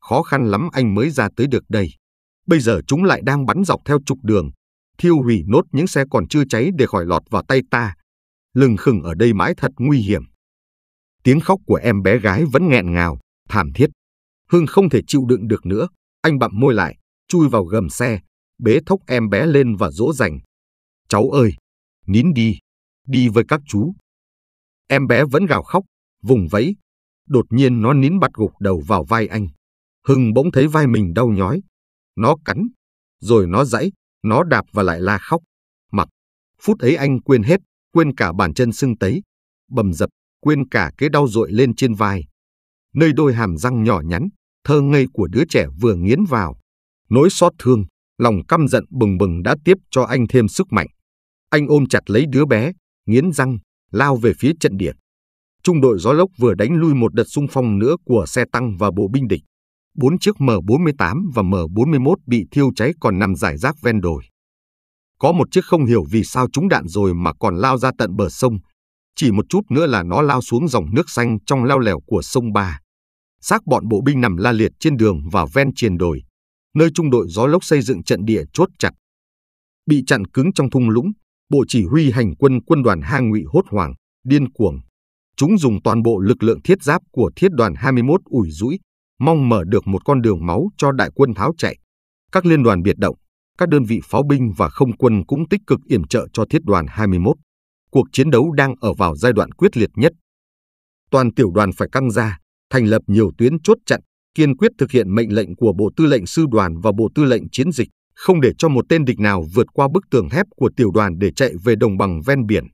Khó khăn lắm anh mới ra tới được đây. Bây giờ chúng lại đang bắn dọc theo trục đường, thiêu hủy nốt những xe còn chưa cháy để khỏi lọt vào tay ta. Lừng khừng ở đây mãi thật nguy hiểm. Tiếng khóc của em bé gái vẫn nghẹn ngào, thảm thiết. Hưng không thể chịu đựng được nữa, anh bặm môi lại, chui vào gầm xe, bế thốc em bé lên và dỗ dành. Cháu ơi, nín đi, đi với các chú. Em bé vẫn gào khóc, vùng vẫy. Đột nhiên nó nín bặt gục đầu vào vai anh. Hưng bỗng thấy vai mình đau nhói. Nó cắn, rồi nó giãy, nó đạp và lại la khóc. mặt, phút ấy anh quên hết, quên cả bàn chân sưng tấy, bầm dập, quên cả cái đau dội lên trên vai. Nơi đôi hàm răng nhỏ nhắn, thơ ngây của đứa trẻ vừa nghiến vào. Nỗi xót thương, lòng căm giận bừng bừng đã tiếp cho anh thêm sức mạnh. Anh ôm chặt lấy đứa bé, nghiến răng, lao về phía trận địa trung đội gió lốc vừa đánh lui một đợt xung phong nữa của xe tăng và bộ binh địch. Bốn chiếc M48 và M41 bị thiêu cháy còn nằm giải rác ven đồi. Có một chiếc không hiểu vì sao trúng đạn rồi mà còn lao ra tận bờ sông. Chỉ một chút nữa là nó lao xuống dòng nước xanh trong lao lèo của sông Ba. Xác bọn bộ binh nằm la liệt trên đường và ven triền đồi, nơi trung đội gió lốc xây dựng trận địa chốt chặt. Bị chặn cứng trong thung lũng, Bộ Chỉ huy Hành quân quân đoàn Hang Ngụy hốt hoảng, điên cuồng, chúng dùng toàn bộ lực lượng thiết giáp của thiết đoàn 21 ủi rũi, mong mở được một con đường máu cho đại quân tháo chạy. Các liên đoàn biệt động, các đơn vị pháo binh và không quân cũng tích cực yểm trợ cho thiết đoàn 21. Cuộc chiến đấu đang ở vào giai đoạn quyết liệt nhất. Toàn tiểu đoàn phải căng ra, thành lập nhiều tuyến chốt chặn, kiên quyết thực hiện mệnh lệnh của Bộ Tư lệnh Sư đoàn và Bộ Tư lệnh Chiến dịch, không để cho một tên địch nào vượt qua bức tường thép của tiểu đoàn để chạy về đồng bằng ven biển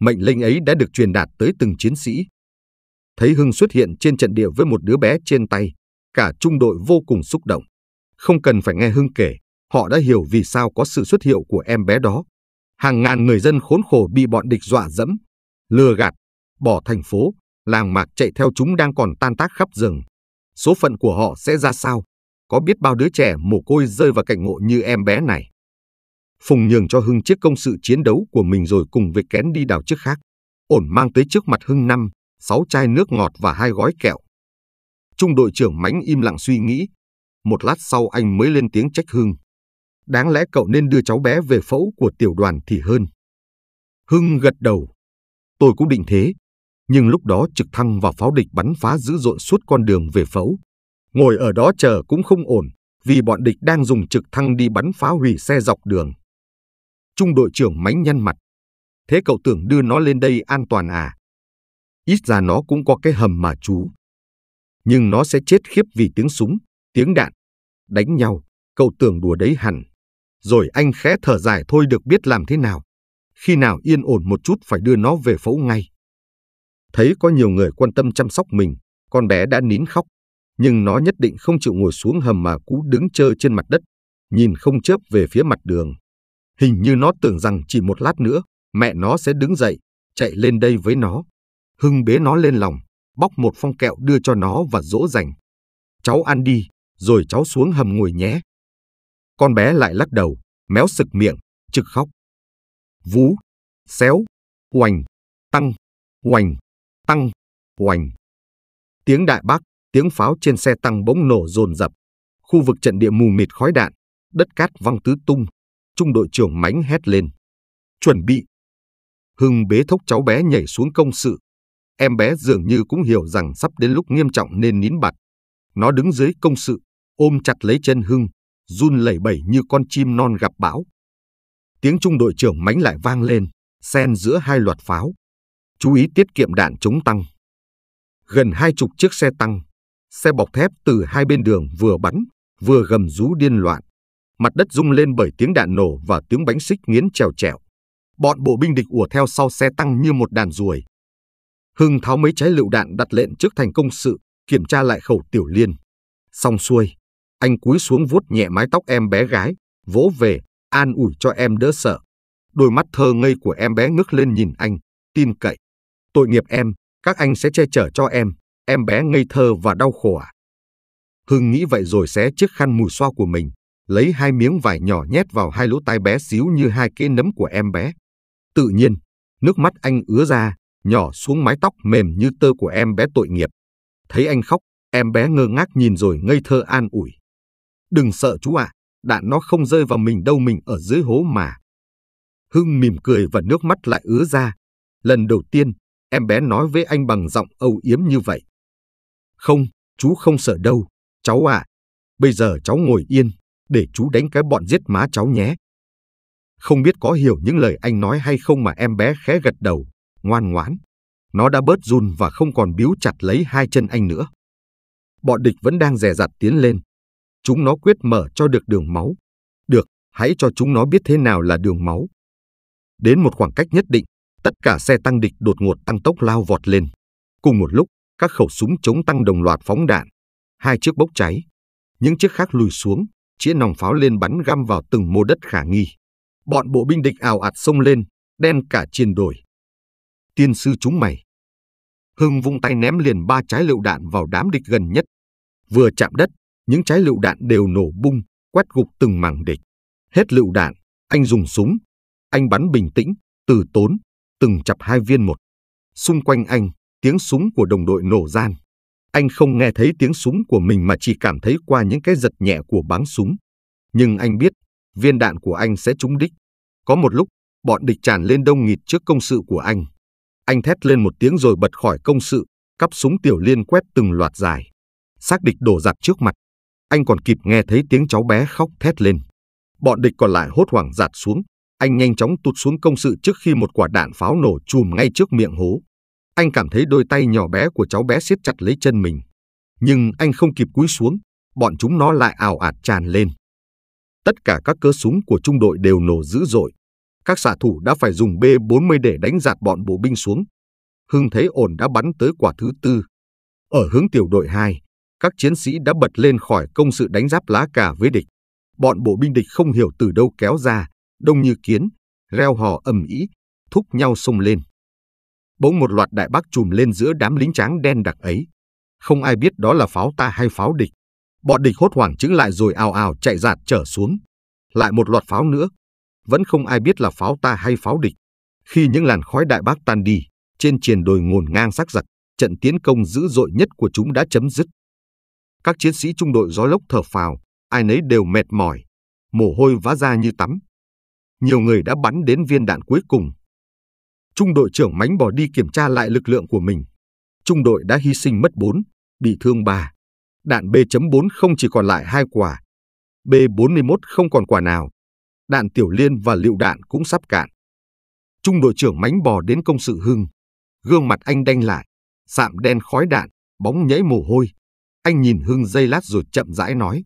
mệnh lệnh ấy đã được truyền đạt tới từng chiến sĩ. Thấy Hưng xuất hiện trên trận địa với một đứa bé trên tay, cả trung đội vô cùng xúc động. Không cần phải nghe Hưng kể, họ đã hiểu vì sao có sự xuất hiện của em bé đó. Hàng ngàn người dân khốn khổ bị bọn địch dọa dẫm, lừa gạt, bỏ thành phố, làng mạc chạy theo chúng đang còn tan tác khắp rừng. Số phận của họ sẽ ra sao? Có biết bao đứa trẻ mồ côi rơi vào cảnh ngộ như em bé này? Phùng nhường cho Hưng chiếc công sự chiến đấu của mình rồi cùng với kén đi đào chiếc khác. Ổn mang tới trước mặt Hưng năm, sáu chai nước ngọt và hai gói kẹo. Trung đội trưởng mánh im lặng suy nghĩ. Một lát sau anh mới lên tiếng trách Hưng. Đáng lẽ cậu nên đưa cháu bé về phẫu của tiểu đoàn thì hơn. Hưng gật đầu. Tôi cũng định thế. Nhưng lúc đó trực thăng và pháo địch bắn phá dữ dội suốt con đường về phẫu. Ngồi ở đó chờ cũng không ổn, vì bọn địch đang dùng trực thăng đi bắn phá hủy xe dọc đường. Trung đội trưởng mánh nhăn mặt. Thế cậu tưởng đưa nó lên đây an toàn à? Ít ra nó cũng có cái hầm mà chú. Nhưng nó sẽ chết khiếp vì tiếng súng, tiếng đạn. Đánh nhau, cậu tưởng đùa đấy hẳn. Rồi anh khẽ thở dài thôi được biết làm thế nào. Khi nào yên ổn một chút phải đưa nó về phẫu ngay. Thấy có nhiều người quan tâm chăm sóc mình, con bé đã nín khóc. Nhưng nó nhất định không chịu ngồi xuống hầm mà cú đứng chơ trên mặt đất, nhìn không chớp về phía mặt đường. Hình như nó tưởng rằng chỉ một lát nữa, mẹ nó sẽ đứng dậy, chạy lên đây với nó. Hưng bế nó lên lòng, bóc một phong kẹo đưa cho nó và dỗ dành. Cháu ăn đi, rồi cháu xuống hầm ngồi nhé. Con bé lại lắc đầu, méo sực miệng, trực khóc. Vú, xéo, hoành, tăng, hoành, tăng, hoành. Tiếng đại bác, tiếng pháo trên xe tăng bỗng nổ rồn rập. Khu vực trận địa mù mịt khói đạn, đất cát văng tứ tung, trung đội trưởng mánh hét lên. Chuẩn bị! Hưng bế thốc cháu bé nhảy xuống công sự. Em bé dường như cũng hiểu rằng sắp đến lúc nghiêm trọng nên nín bặt. Nó đứng dưới công sự, ôm chặt lấy chân Hưng, run lẩy bẩy như con chim non gặp bão. Tiếng trung đội trưởng mánh lại vang lên, xen giữa hai loạt pháo. Chú ý tiết kiệm đạn chống tăng. Gần hai chục chiếc xe tăng, xe bọc thép từ hai bên đường vừa bắn, vừa gầm rú điên loạn mặt đất rung lên bởi tiếng đạn nổ và tiếng bánh xích nghiến trèo trèo. Bọn bộ binh địch ùa theo sau xe tăng như một đàn ruồi. Hưng tháo mấy trái lựu đạn đặt lệnh trước thành công sự, kiểm tra lại khẩu tiểu liên. Xong xuôi, anh cúi xuống vuốt nhẹ mái tóc em bé gái, vỗ về, an ủi cho em đỡ sợ. Đôi mắt thơ ngây của em bé ngước lên nhìn anh, tin cậy. Tội nghiệp em, các anh sẽ che chở cho em, em bé ngây thơ và đau khổ à? Hưng nghĩ vậy rồi xé chiếc khăn mùi xoa của mình, lấy hai miếng vải nhỏ nhét vào hai lỗ tai bé xíu như hai cái nấm của em bé. Tự nhiên, nước mắt anh ứa ra, nhỏ xuống mái tóc mềm như tơ của em bé tội nghiệp. Thấy anh khóc, em bé ngơ ngác nhìn rồi ngây thơ an ủi. Đừng sợ chú ạ, à, đạn nó không rơi vào mình đâu mình ở dưới hố mà. Hưng mỉm cười và nước mắt lại ứa ra. Lần đầu tiên, em bé nói với anh bằng giọng âu yếm như vậy. Không, chú không sợ đâu, cháu ạ. À. Bây giờ cháu ngồi yên, để chú đánh cái bọn giết má cháu nhé. Không biết có hiểu những lời anh nói hay không mà em bé khẽ gật đầu, ngoan ngoãn. Nó đã bớt run và không còn biếu chặt lấy hai chân anh nữa. Bọn địch vẫn đang dè dặt tiến lên. Chúng nó quyết mở cho được đường máu. Được, hãy cho chúng nó biết thế nào là đường máu. Đến một khoảng cách nhất định, tất cả xe tăng địch đột ngột tăng tốc lao vọt lên. Cùng một lúc, các khẩu súng chống tăng đồng loạt phóng đạn. Hai chiếc bốc cháy, những chiếc khác lùi xuống, chĩa nòng pháo lên bắn găm vào từng mô đất khả nghi. Bọn bộ binh địch ảo ạt xông lên, đen cả trên đồi. Tiên sư chúng mày. Hưng vung tay ném liền ba trái lựu đạn vào đám địch gần nhất. Vừa chạm đất, những trái lựu đạn đều nổ bung, quét gục từng mảng địch. Hết lựu đạn, anh dùng súng. Anh bắn bình tĩnh, từ tốn, từng chập hai viên một. Xung quanh anh, tiếng súng của đồng đội nổ gian. Anh không nghe thấy tiếng súng của mình mà chỉ cảm thấy qua những cái giật nhẹ của báng súng. Nhưng anh biết, viên đạn của anh sẽ trúng đích. Có một lúc, bọn địch tràn lên đông nghịt trước công sự của anh. Anh thét lên một tiếng rồi bật khỏi công sự, cắp súng tiểu liên quét từng loạt dài. Xác địch đổ giặt trước mặt. Anh còn kịp nghe thấy tiếng cháu bé khóc thét lên. Bọn địch còn lại hốt hoảng giạt xuống. Anh nhanh chóng tụt xuống công sự trước khi một quả đạn pháo nổ chùm ngay trước miệng hố. Anh cảm thấy đôi tay nhỏ bé của cháu bé siết chặt lấy chân mình. Nhưng anh không kịp cúi xuống, bọn chúng nó lại ảo ạt tràn lên. Tất cả các cớ súng của trung đội đều nổ dữ dội. Các xạ thủ đã phải dùng B-40 để đánh giạt bọn bộ binh xuống. Hưng thấy ổn đã bắn tới quả thứ tư. Ở hướng tiểu đội 2, các chiến sĩ đã bật lên khỏi công sự đánh giáp lá cà với địch. Bọn bộ binh địch không hiểu từ đâu kéo ra, đông như kiến, reo hò ầm ĩ, thúc nhau xông lên bỗng một loạt đại bác chùm lên giữa đám lính tráng đen đặc ấy. Không ai biết đó là pháo ta hay pháo địch. Bọn địch hốt hoảng chứng lại rồi ào ào chạy giạt trở xuống. Lại một loạt pháo nữa. Vẫn không ai biết là pháo ta hay pháo địch. Khi những làn khói đại bác tan đi, trên triền đồi ngồn ngang sắc giặc, trận tiến công dữ dội nhất của chúng đã chấm dứt. Các chiến sĩ trung đội gió lốc thở phào, ai nấy đều mệt mỏi, mồ hôi vã ra như tắm. Nhiều người đã bắn đến viên đạn cuối cùng, Trung đội trưởng Mánh bỏ đi kiểm tra lại lực lượng của mình. Trung đội đã hy sinh mất 4, bị thương 3. Đạn B.4 không chỉ còn lại hai quả. B41 không còn quả nào. Đạn tiểu liên và liệu đạn cũng sắp cạn. Trung đội trưởng Mánh bò đến công sự hưng. Gương mặt anh đanh lại, sạm đen khói đạn, bóng nhảy mồ hôi. Anh nhìn Hưng dây lát rồi chậm rãi nói.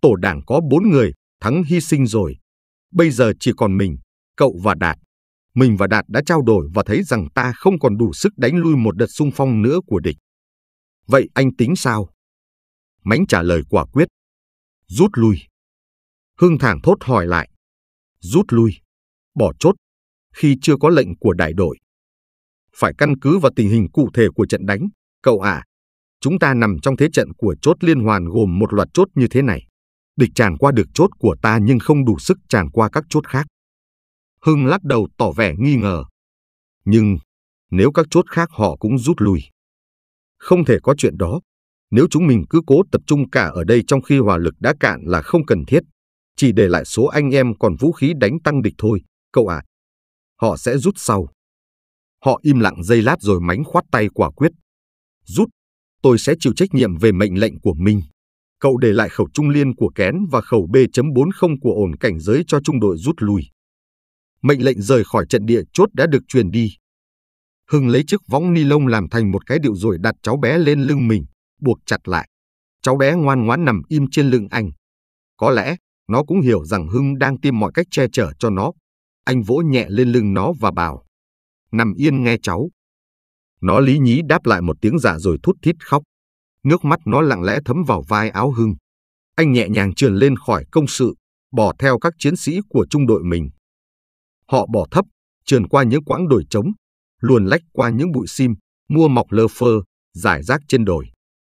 Tổ đảng có bốn người, Thắng hy sinh rồi. Bây giờ chỉ còn mình, cậu và Đạt mình và Đạt đã trao đổi và thấy rằng ta không còn đủ sức đánh lui một đợt xung phong nữa của địch. Vậy anh tính sao? Mánh trả lời quả quyết. Rút lui. Hưng thẳng thốt hỏi lại. Rút lui. Bỏ chốt. Khi chưa có lệnh của đại đội. Phải căn cứ vào tình hình cụ thể của trận đánh, cậu ạ. À, chúng ta nằm trong thế trận của chốt liên hoàn gồm một loạt chốt như thế này. Địch tràn qua được chốt của ta nhưng không đủ sức tràn qua các chốt khác. Hưng lắc đầu tỏ vẻ nghi ngờ. Nhưng, nếu các chốt khác họ cũng rút lui. Không thể có chuyện đó. Nếu chúng mình cứ cố tập trung cả ở đây trong khi hỏa lực đã cạn là không cần thiết. Chỉ để lại số anh em còn vũ khí đánh tăng địch thôi, cậu ạ. À. Họ sẽ rút sau. Họ im lặng giây lát rồi mánh khoát tay quả quyết. Rút, tôi sẽ chịu trách nhiệm về mệnh lệnh của mình. Cậu để lại khẩu trung liên của kén và khẩu B.40 của ổn cảnh giới cho trung đội rút lui mệnh lệnh rời khỏi trận địa chốt đã được truyền đi. Hưng lấy chiếc võng ni lông làm thành một cái điệu rồi đặt cháu bé lên lưng mình, buộc chặt lại. Cháu bé ngoan ngoãn nằm im trên lưng anh. Có lẽ, nó cũng hiểu rằng Hưng đang tìm mọi cách che chở cho nó. Anh vỗ nhẹ lên lưng nó và bảo. Nằm yên nghe cháu. Nó lý nhí đáp lại một tiếng dạ rồi thút thít khóc. Nước mắt nó lặng lẽ thấm vào vai áo Hưng. Anh nhẹ nhàng trườn lên khỏi công sự, bỏ theo các chiến sĩ của trung đội mình. Họ bỏ thấp, trườn qua những quãng đồi trống, luồn lách qua những bụi sim, mua mọc lơ phơ, giải rác trên đồi.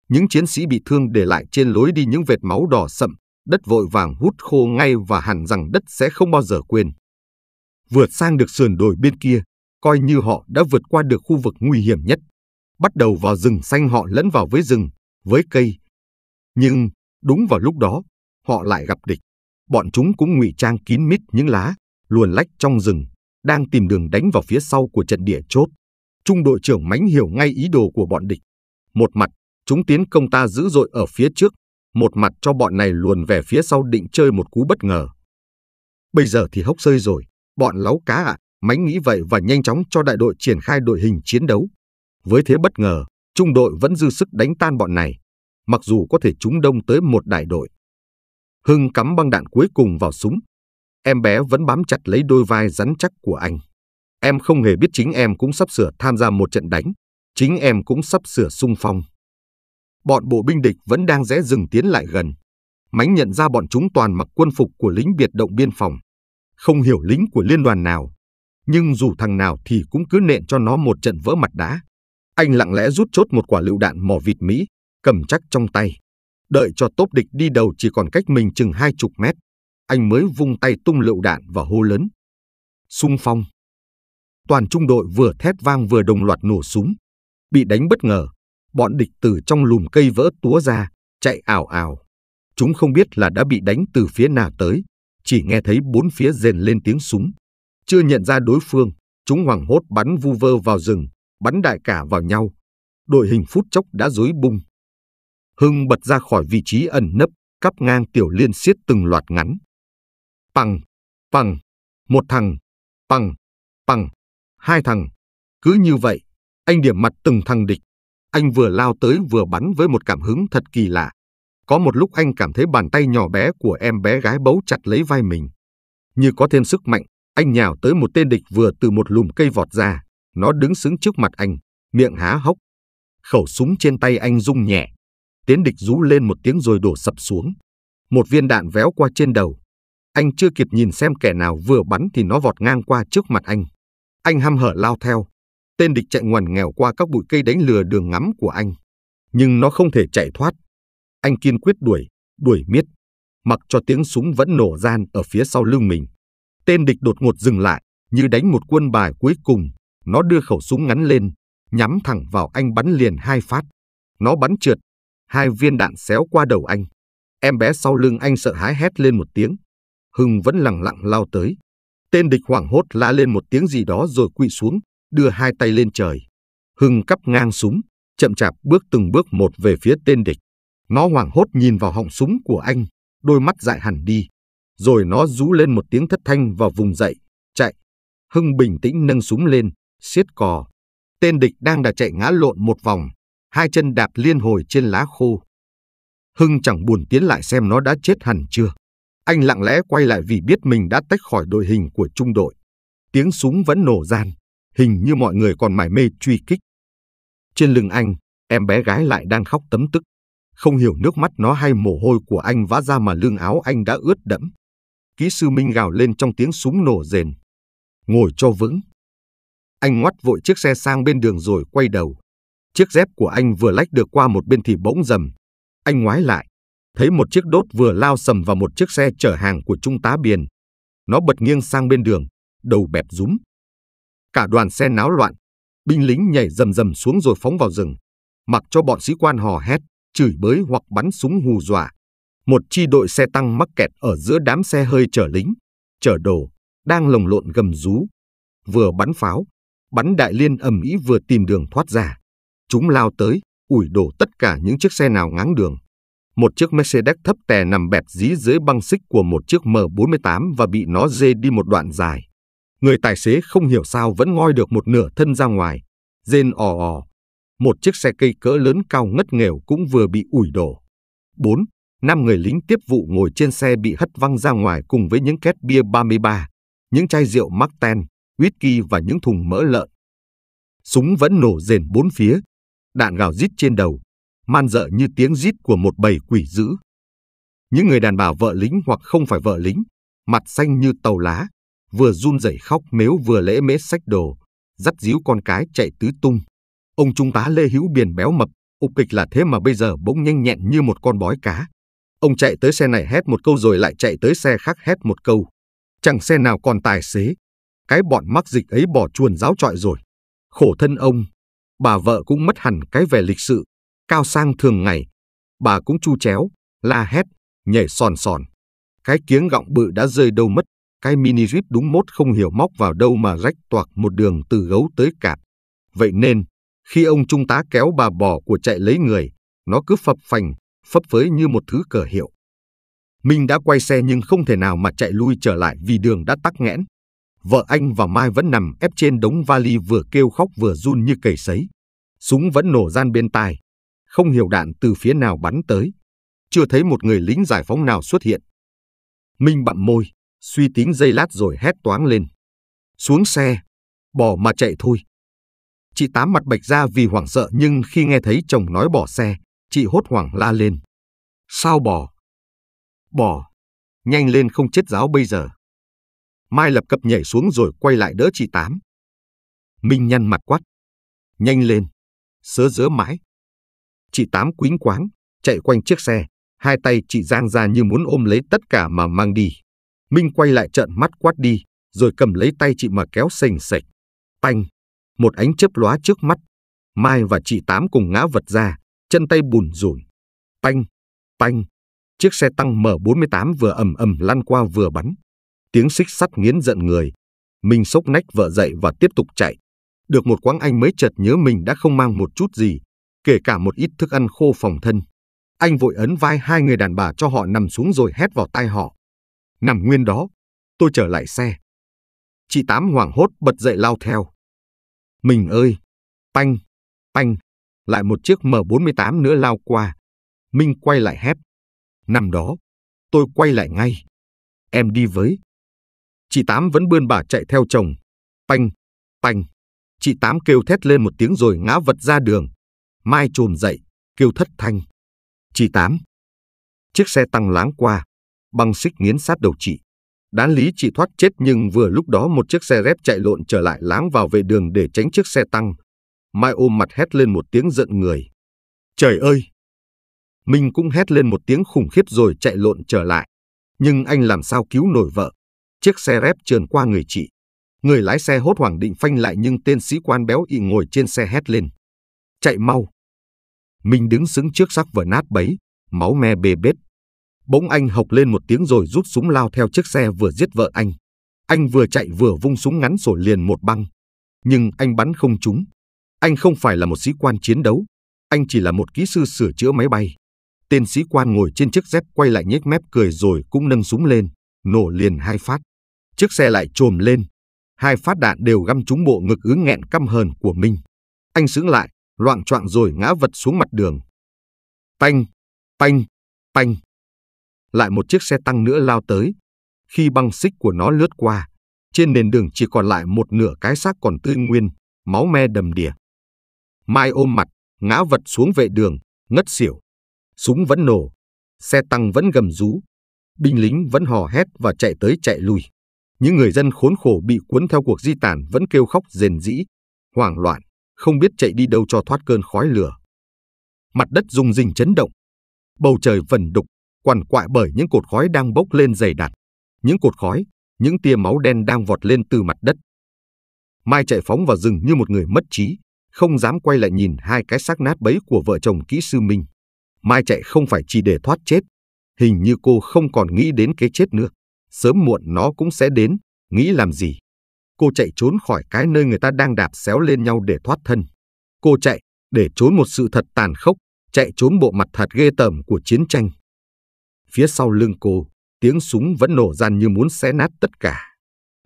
Những chiến sĩ bị thương để lại trên lối đi những vệt máu đỏ sậm, đất vội vàng hút khô ngay và hẳn rằng đất sẽ không bao giờ quên. Vượt sang được sườn đồi bên kia, coi như họ đã vượt qua được khu vực nguy hiểm nhất. Bắt đầu vào rừng xanh họ lẫn vào với rừng, với cây. Nhưng, đúng vào lúc đó, họ lại gặp địch. Bọn chúng cũng ngụy trang kín mít những lá, luồn lách trong rừng, đang tìm đường đánh vào phía sau của trận địa chốt. Trung đội trưởng mánh hiểu ngay ý đồ của bọn địch. Một mặt, chúng tiến công ta dữ dội ở phía trước, một mặt cho bọn này luồn về phía sau định chơi một cú bất ngờ. Bây giờ thì hốc rơi rồi, bọn láo cá ạ, à, mánh nghĩ vậy và nhanh chóng cho đại đội triển khai đội hình chiến đấu. Với thế bất ngờ, trung đội vẫn dư sức đánh tan bọn này, mặc dù có thể chúng đông tới một đại đội. Hưng cắm băng đạn cuối cùng vào súng, em bé vẫn bám chặt lấy đôi vai rắn chắc của anh. Em không hề biết chính em cũng sắp sửa tham gia một trận đánh, chính em cũng sắp sửa sung phong. Bọn bộ binh địch vẫn đang rẽ rừng tiến lại gần. Mánh nhận ra bọn chúng toàn mặc quân phục của lính biệt động biên phòng. Không hiểu lính của liên đoàn nào, nhưng dù thằng nào thì cũng cứ nện cho nó một trận vỡ mặt đá. Anh lặng lẽ rút chốt một quả lựu đạn mỏ vịt Mỹ, cầm chắc trong tay. Đợi cho tốp địch đi đầu chỉ còn cách mình chừng hai chục mét anh mới vung tay tung lựu đạn và hô lớn. Xung phong. Toàn trung đội vừa thét vang vừa đồng loạt nổ súng. Bị đánh bất ngờ, bọn địch từ trong lùm cây vỡ túa ra, chạy ảo ảo. Chúng không biết là đã bị đánh từ phía nào tới, chỉ nghe thấy bốn phía rền lên tiếng súng. Chưa nhận ra đối phương, chúng hoảng hốt bắn vu vơ vào rừng, bắn đại cả vào nhau. Đội hình phút chốc đã rối bung. Hưng bật ra khỏi vị trí ẩn nấp, cắp ngang Tiểu Liên siết từng loạt ngắn bằng, bằng, một thằng, bằng, bằng, hai thằng. Cứ như vậy, anh điểm mặt từng thằng địch. Anh vừa lao tới vừa bắn với một cảm hứng thật kỳ lạ. Có một lúc anh cảm thấy bàn tay nhỏ bé của em bé gái bấu chặt lấy vai mình. Như có thêm sức mạnh, anh nhào tới một tên địch vừa từ một lùm cây vọt ra. Nó đứng sững trước mặt anh, miệng há hốc. Khẩu súng trên tay anh rung nhẹ. Tiến địch rú lên một tiếng rồi đổ sập xuống. Một viên đạn véo qua trên đầu, anh chưa kịp nhìn xem kẻ nào vừa bắn thì nó vọt ngang qua trước mặt anh. Anh ham hở lao theo. Tên địch chạy ngoằn nghèo qua các bụi cây đánh lừa đường ngắm của anh. Nhưng nó không thể chạy thoát. Anh kiên quyết đuổi, đuổi miết. Mặc cho tiếng súng vẫn nổ gian ở phía sau lưng mình. Tên địch đột ngột dừng lại, như đánh một quân bài cuối cùng. Nó đưa khẩu súng ngắn lên, nhắm thẳng vào anh bắn liền hai phát. Nó bắn trượt, hai viên đạn xéo qua đầu anh. Em bé sau lưng anh sợ hãi hét lên một tiếng, Hưng vẫn lặng lặng lao tới. Tên địch hoảng hốt la lên một tiếng gì đó rồi quỵ xuống, đưa hai tay lên trời. Hưng cắp ngang súng, chậm chạp bước từng bước một về phía tên địch. Nó hoảng hốt nhìn vào họng súng của anh, đôi mắt dại hẳn đi. Rồi nó rú lên một tiếng thất thanh và vùng dậy, chạy. Hưng bình tĩnh nâng súng lên, siết cò. Tên địch đang đã chạy ngã lộn một vòng, hai chân đạp liên hồi trên lá khô. Hưng chẳng buồn tiến lại xem nó đã chết hẳn chưa. Anh lặng lẽ quay lại vì biết mình đã tách khỏi đội hình của trung đội. Tiếng súng vẫn nổ gian, hình như mọi người còn mải mê truy kích. Trên lưng anh, em bé gái lại đang khóc tấm tức. Không hiểu nước mắt nó hay mồ hôi của anh vã ra mà lưng áo anh đã ướt đẫm. Kỹ sư Minh gào lên trong tiếng súng nổ rền. Ngồi cho vững. Anh ngoắt vội chiếc xe sang bên đường rồi quay đầu. Chiếc dép của anh vừa lách được qua một bên thì bỗng dầm. Anh ngoái lại, thấy một chiếc đốt vừa lao sầm vào một chiếc xe chở hàng của Trung tá Biền. Nó bật nghiêng sang bên đường, đầu bẹp rúm. Cả đoàn xe náo loạn, binh lính nhảy rầm rầm xuống rồi phóng vào rừng, mặc cho bọn sĩ quan hò hét, chửi bới hoặc bắn súng hù dọa. Một chi đội xe tăng mắc kẹt ở giữa đám xe hơi chở lính, chở đồ, đang lồng lộn gầm rú. Vừa bắn pháo, bắn đại liên ầm ĩ vừa tìm đường thoát ra. Chúng lao tới, ủi đổ tất cả những chiếc xe nào ngáng đường một chiếc Mercedes thấp tè nằm bẹp dí dưới băng xích của một chiếc M48 và bị nó dê đi một đoạn dài. Người tài xế không hiểu sao vẫn ngoi được một nửa thân ra ngoài, rên ò ò. Một chiếc xe cây cỡ lớn cao ngất nghèo cũng vừa bị ủi đổ. 4. Năm người lính tiếp vụ ngồi trên xe bị hất văng ra ngoài cùng với những két bia 33, những chai rượu Martin, whisky và những thùng mỡ lợn. Súng vẫn nổ rền bốn phía, đạn gào rít trên đầu, man dợ như tiếng rít của một bầy quỷ dữ. Những người đàn bà vợ lính hoặc không phải vợ lính, mặt xanh như tàu lá, vừa run rẩy khóc mếu vừa lễ mễ sách đồ, dắt díu con cái chạy tứ tung. Ông trung tá Lê Hữu Biển béo mập, ục kịch là thế mà bây giờ bỗng nhanh nhẹn như một con bói cá. Ông chạy tới xe này hét một câu rồi lại chạy tới xe khác hét một câu. Chẳng xe nào còn tài xế. Cái bọn mắc dịch ấy bỏ chuồn giáo trọi rồi. Khổ thân ông, bà vợ cũng mất hẳn cái vẻ lịch sự cao sang thường ngày. Bà cũng chu chéo, la hét, nhảy sòn sòn. Cái kiếng gọng bự đã rơi đâu mất, cái mini jeep đúng mốt không hiểu móc vào đâu mà rách toạc một đường từ gấu tới cạp. Vậy nên, khi ông trung tá kéo bà bỏ của chạy lấy người, nó cứ phập phành, phấp phới như một thứ cờ hiệu. Minh đã quay xe nhưng không thể nào mà chạy lui trở lại vì đường đã tắc nghẽn. Vợ anh và Mai vẫn nằm ép trên đống vali vừa kêu khóc vừa run như cầy sấy. Súng vẫn nổ gian bên tai không hiểu đạn từ phía nào bắn tới. Chưa thấy một người lính giải phóng nào xuất hiện. Minh bặm môi, suy tính dây lát rồi hét toáng lên. Xuống xe, bỏ mà chạy thôi. Chị Tám mặt bạch ra vì hoảng sợ nhưng khi nghe thấy chồng nói bỏ xe, chị hốt hoảng la lên. Sao bỏ? Bỏ. Nhanh lên không chết giáo bây giờ. Mai lập cập nhảy xuống rồi quay lại đỡ chị Tám. Minh nhăn mặt quát. Nhanh lên. Sớ dớ mãi. Chị Tám quính quáng, chạy quanh chiếc xe, hai tay chị giang ra như muốn ôm lấy tất cả mà mang đi. Minh quay lại trợn mắt quát đi, rồi cầm lấy tay chị mà kéo sành sạch. Tanh, một ánh chớp lóa trước mắt. Mai và chị Tám cùng ngã vật ra, chân tay bùn rùn. Tanh, tanh, chiếc xe tăng M48 vừa ầm ầm lăn qua vừa bắn. Tiếng xích sắt nghiến giận người. Minh sốc nách vợ dậy và tiếp tục chạy. Được một quãng anh mới chợt nhớ mình đã không mang một chút gì, kể cả một ít thức ăn khô phòng thân. Anh vội ấn vai hai người đàn bà cho họ nằm xuống rồi hét vào tai họ. Nằm nguyên đó, tôi trở lại xe. Chị Tám hoảng hốt bật dậy lao theo. Mình ơi! Panh! Panh! Lại một chiếc M48 nữa lao qua. Minh quay lại hét. Nằm đó, tôi quay lại ngay. Em đi với. Chị Tám vẫn bươn bà chạy theo chồng. Panh! Panh! Chị Tám kêu thét lên một tiếng rồi ngã vật ra đường. Mai trồn dậy, kêu thất thanh. Chị Tám. Chiếc xe tăng láng qua, băng xích nghiến sát đầu chị. đán lý chị thoát chết nhưng vừa lúc đó một chiếc xe rép chạy lộn trở lại láng vào vệ đường để tránh chiếc xe tăng. Mai ôm mặt hét lên một tiếng giận người. Trời ơi! Minh cũng hét lên một tiếng khủng khiếp rồi chạy lộn trở lại. Nhưng anh làm sao cứu nổi vợ? Chiếc xe rép trườn qua người chị. Người lái xe hốt hoảng định phanh lại nhưng tên sĩ quan béo ị ngồi trên xe hét lên. Chạy mau! Mình đứng sững trước xác vỡ nát bấy, máu me bê bết. Bỗng anh học lên một tiếng rồi rút súng lao theo chiếc xe vừa giết vợ anh. Anh vừa chạy vừa vung súng ngắn sổ liền một băng. Nhưng anh bắn không trúng. Anh không phải là một sĩ quan chiến đấu. Anh chỉ là một kỹ sư sửa chữa máy bay. Tên sĩ quan ngồi trên chiếc dép quay lại nhếch mép cười rồi cũng nâng súng lên, nổ liền hai phát. Chiếc xe lại trồm lên. Hai phát đạn đều găm trúng bộ ngực ứ nghẹn căm hờn của mình. Anh sững lại, loạn choạng rồi ngã vật xuống mặt đường. Tanh, tanh, tanh. Lại một chiếc xe tăng nữa lao tới. Khi băng xích của nó lướt qua, trên nền đường chỉ còn lại một nửa cái xác còn tươi nguyên, máu me đầm đìa. Mai ôm mặt, ngã vật xuống vệ đường, ngất xỉu. Súng vẫn nổ, xe tăng vẫn gầm rú, binh lính vẫn hò hét và chạy tới chạy lui. Những người dân khốn khổ bị cuốn theo cuộc di tản vẫn kêu khóc rền rĩ, hoảng loạn không biết chạy đi đâu cho thoát cơn khói lửa. Mặt đất rung rinh chấn động, bầu trời vần đục, quằn quại bởi những cột khói đang bốc lên dày đặc. Những cột khói, những tia máu đen đang vọt lên từ mặt đất. Mai chạy phóng vào rừng như một người mất trí, không dám quay lại nhìn hai cái xác nát bấy của vợ chồng kỹ sư Minh. Mai chạy không phải chỉ để thoát chết, hình như cô không còn nghĩ đến cái chết nữa. Sớm muộn nó cũng sẽ đến, nghĩ làm gì. Cô chạy trốn khỏi cái nơi người ta đang đạp xéo lên nhau để thoát thân. Cô chạy để trốn một sự thật tàn khốc, chạy trốn bộ mặt thật ghê tởm của chiến tranh. Phía sau lưng cô, tiếng súng vẫn nổ gian như muốn xé nát tất cả.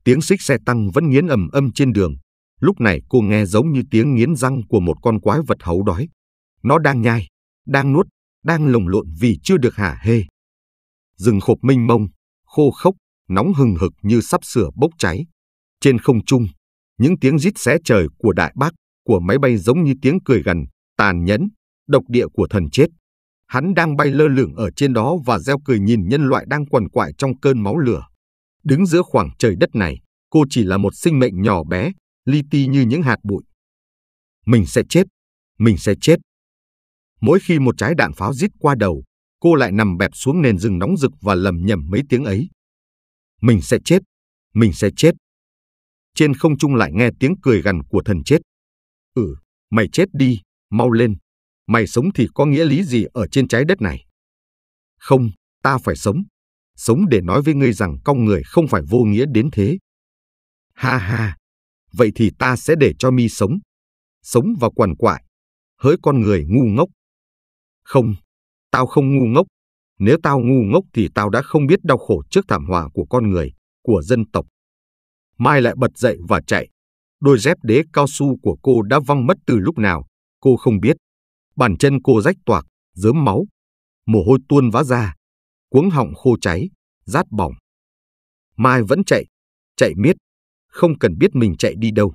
Tiếng xích xe tăng vẫn nghiến ầm âm trên đường. Lúc này cô nghe giống như tiếng nghiến răng của một con quái vật hấu đói. Nó đang nhai, đang nuốt, đang lồng lộn vì chưa được hả hê. Rừng khộp minh mông, khô khốc, nóng hừng hực như sắp sửa bốc cháy. Trên không trung, những tiếng rít xé trời của đại bác, của máy bay giống như tiếng cười gần, tàn nhẫn, độc địa của thần chết. Hắn đang bay lơ lửng ở trên đó và reo cười nhìn nhân loại đang quằn quại trong cơn máu lửa. Đứng giữa khoảng trời đất này, cô chỉ là một sinh mệnh nhỏ bé, li ti như những hạt bụi. Mình sẽ chết, mình sẽ chết. Mỗi khi một trái đạn pháo rít qua đầu, cô lại nằm bẹp xuống nền rừng nóng rực và lầm nhầm mấy tiếng ấy. Mình sẽ chết, mình sẽ chết trên không trung lại nghe tiếng cười gằn của thần chết. Ừ, mày chết đi, mau lên. Mày sống thì có nghĩa lý gì ở trên trái đất này? Không, ta phải sống. Sống để nói với ngươi rằng con người không phải vô nghĩa đến thế. Ha ha, vậy thì ta sẽ để cho mi sống. Sống và quằn quại, hỡi con người ngu ngốc. Không, tao không ngu ngốc. Nếu tao ngu ngốc thì tao đã không biết đau khổ trước thảm họa của con người, của dân tộc, Mai lại bật dậy và chạy. Đôi dép đế cao su của cô đã văng mất từ lúc nào, cô không biết. Bàn chân cô rách toạc, dớm máu. Mồ hôi tuôn vã ra, cuống họng khô cháy, rát bỏng. Mai vẫn chạy, chạy miết, không cần biết mình chạy đi đâu.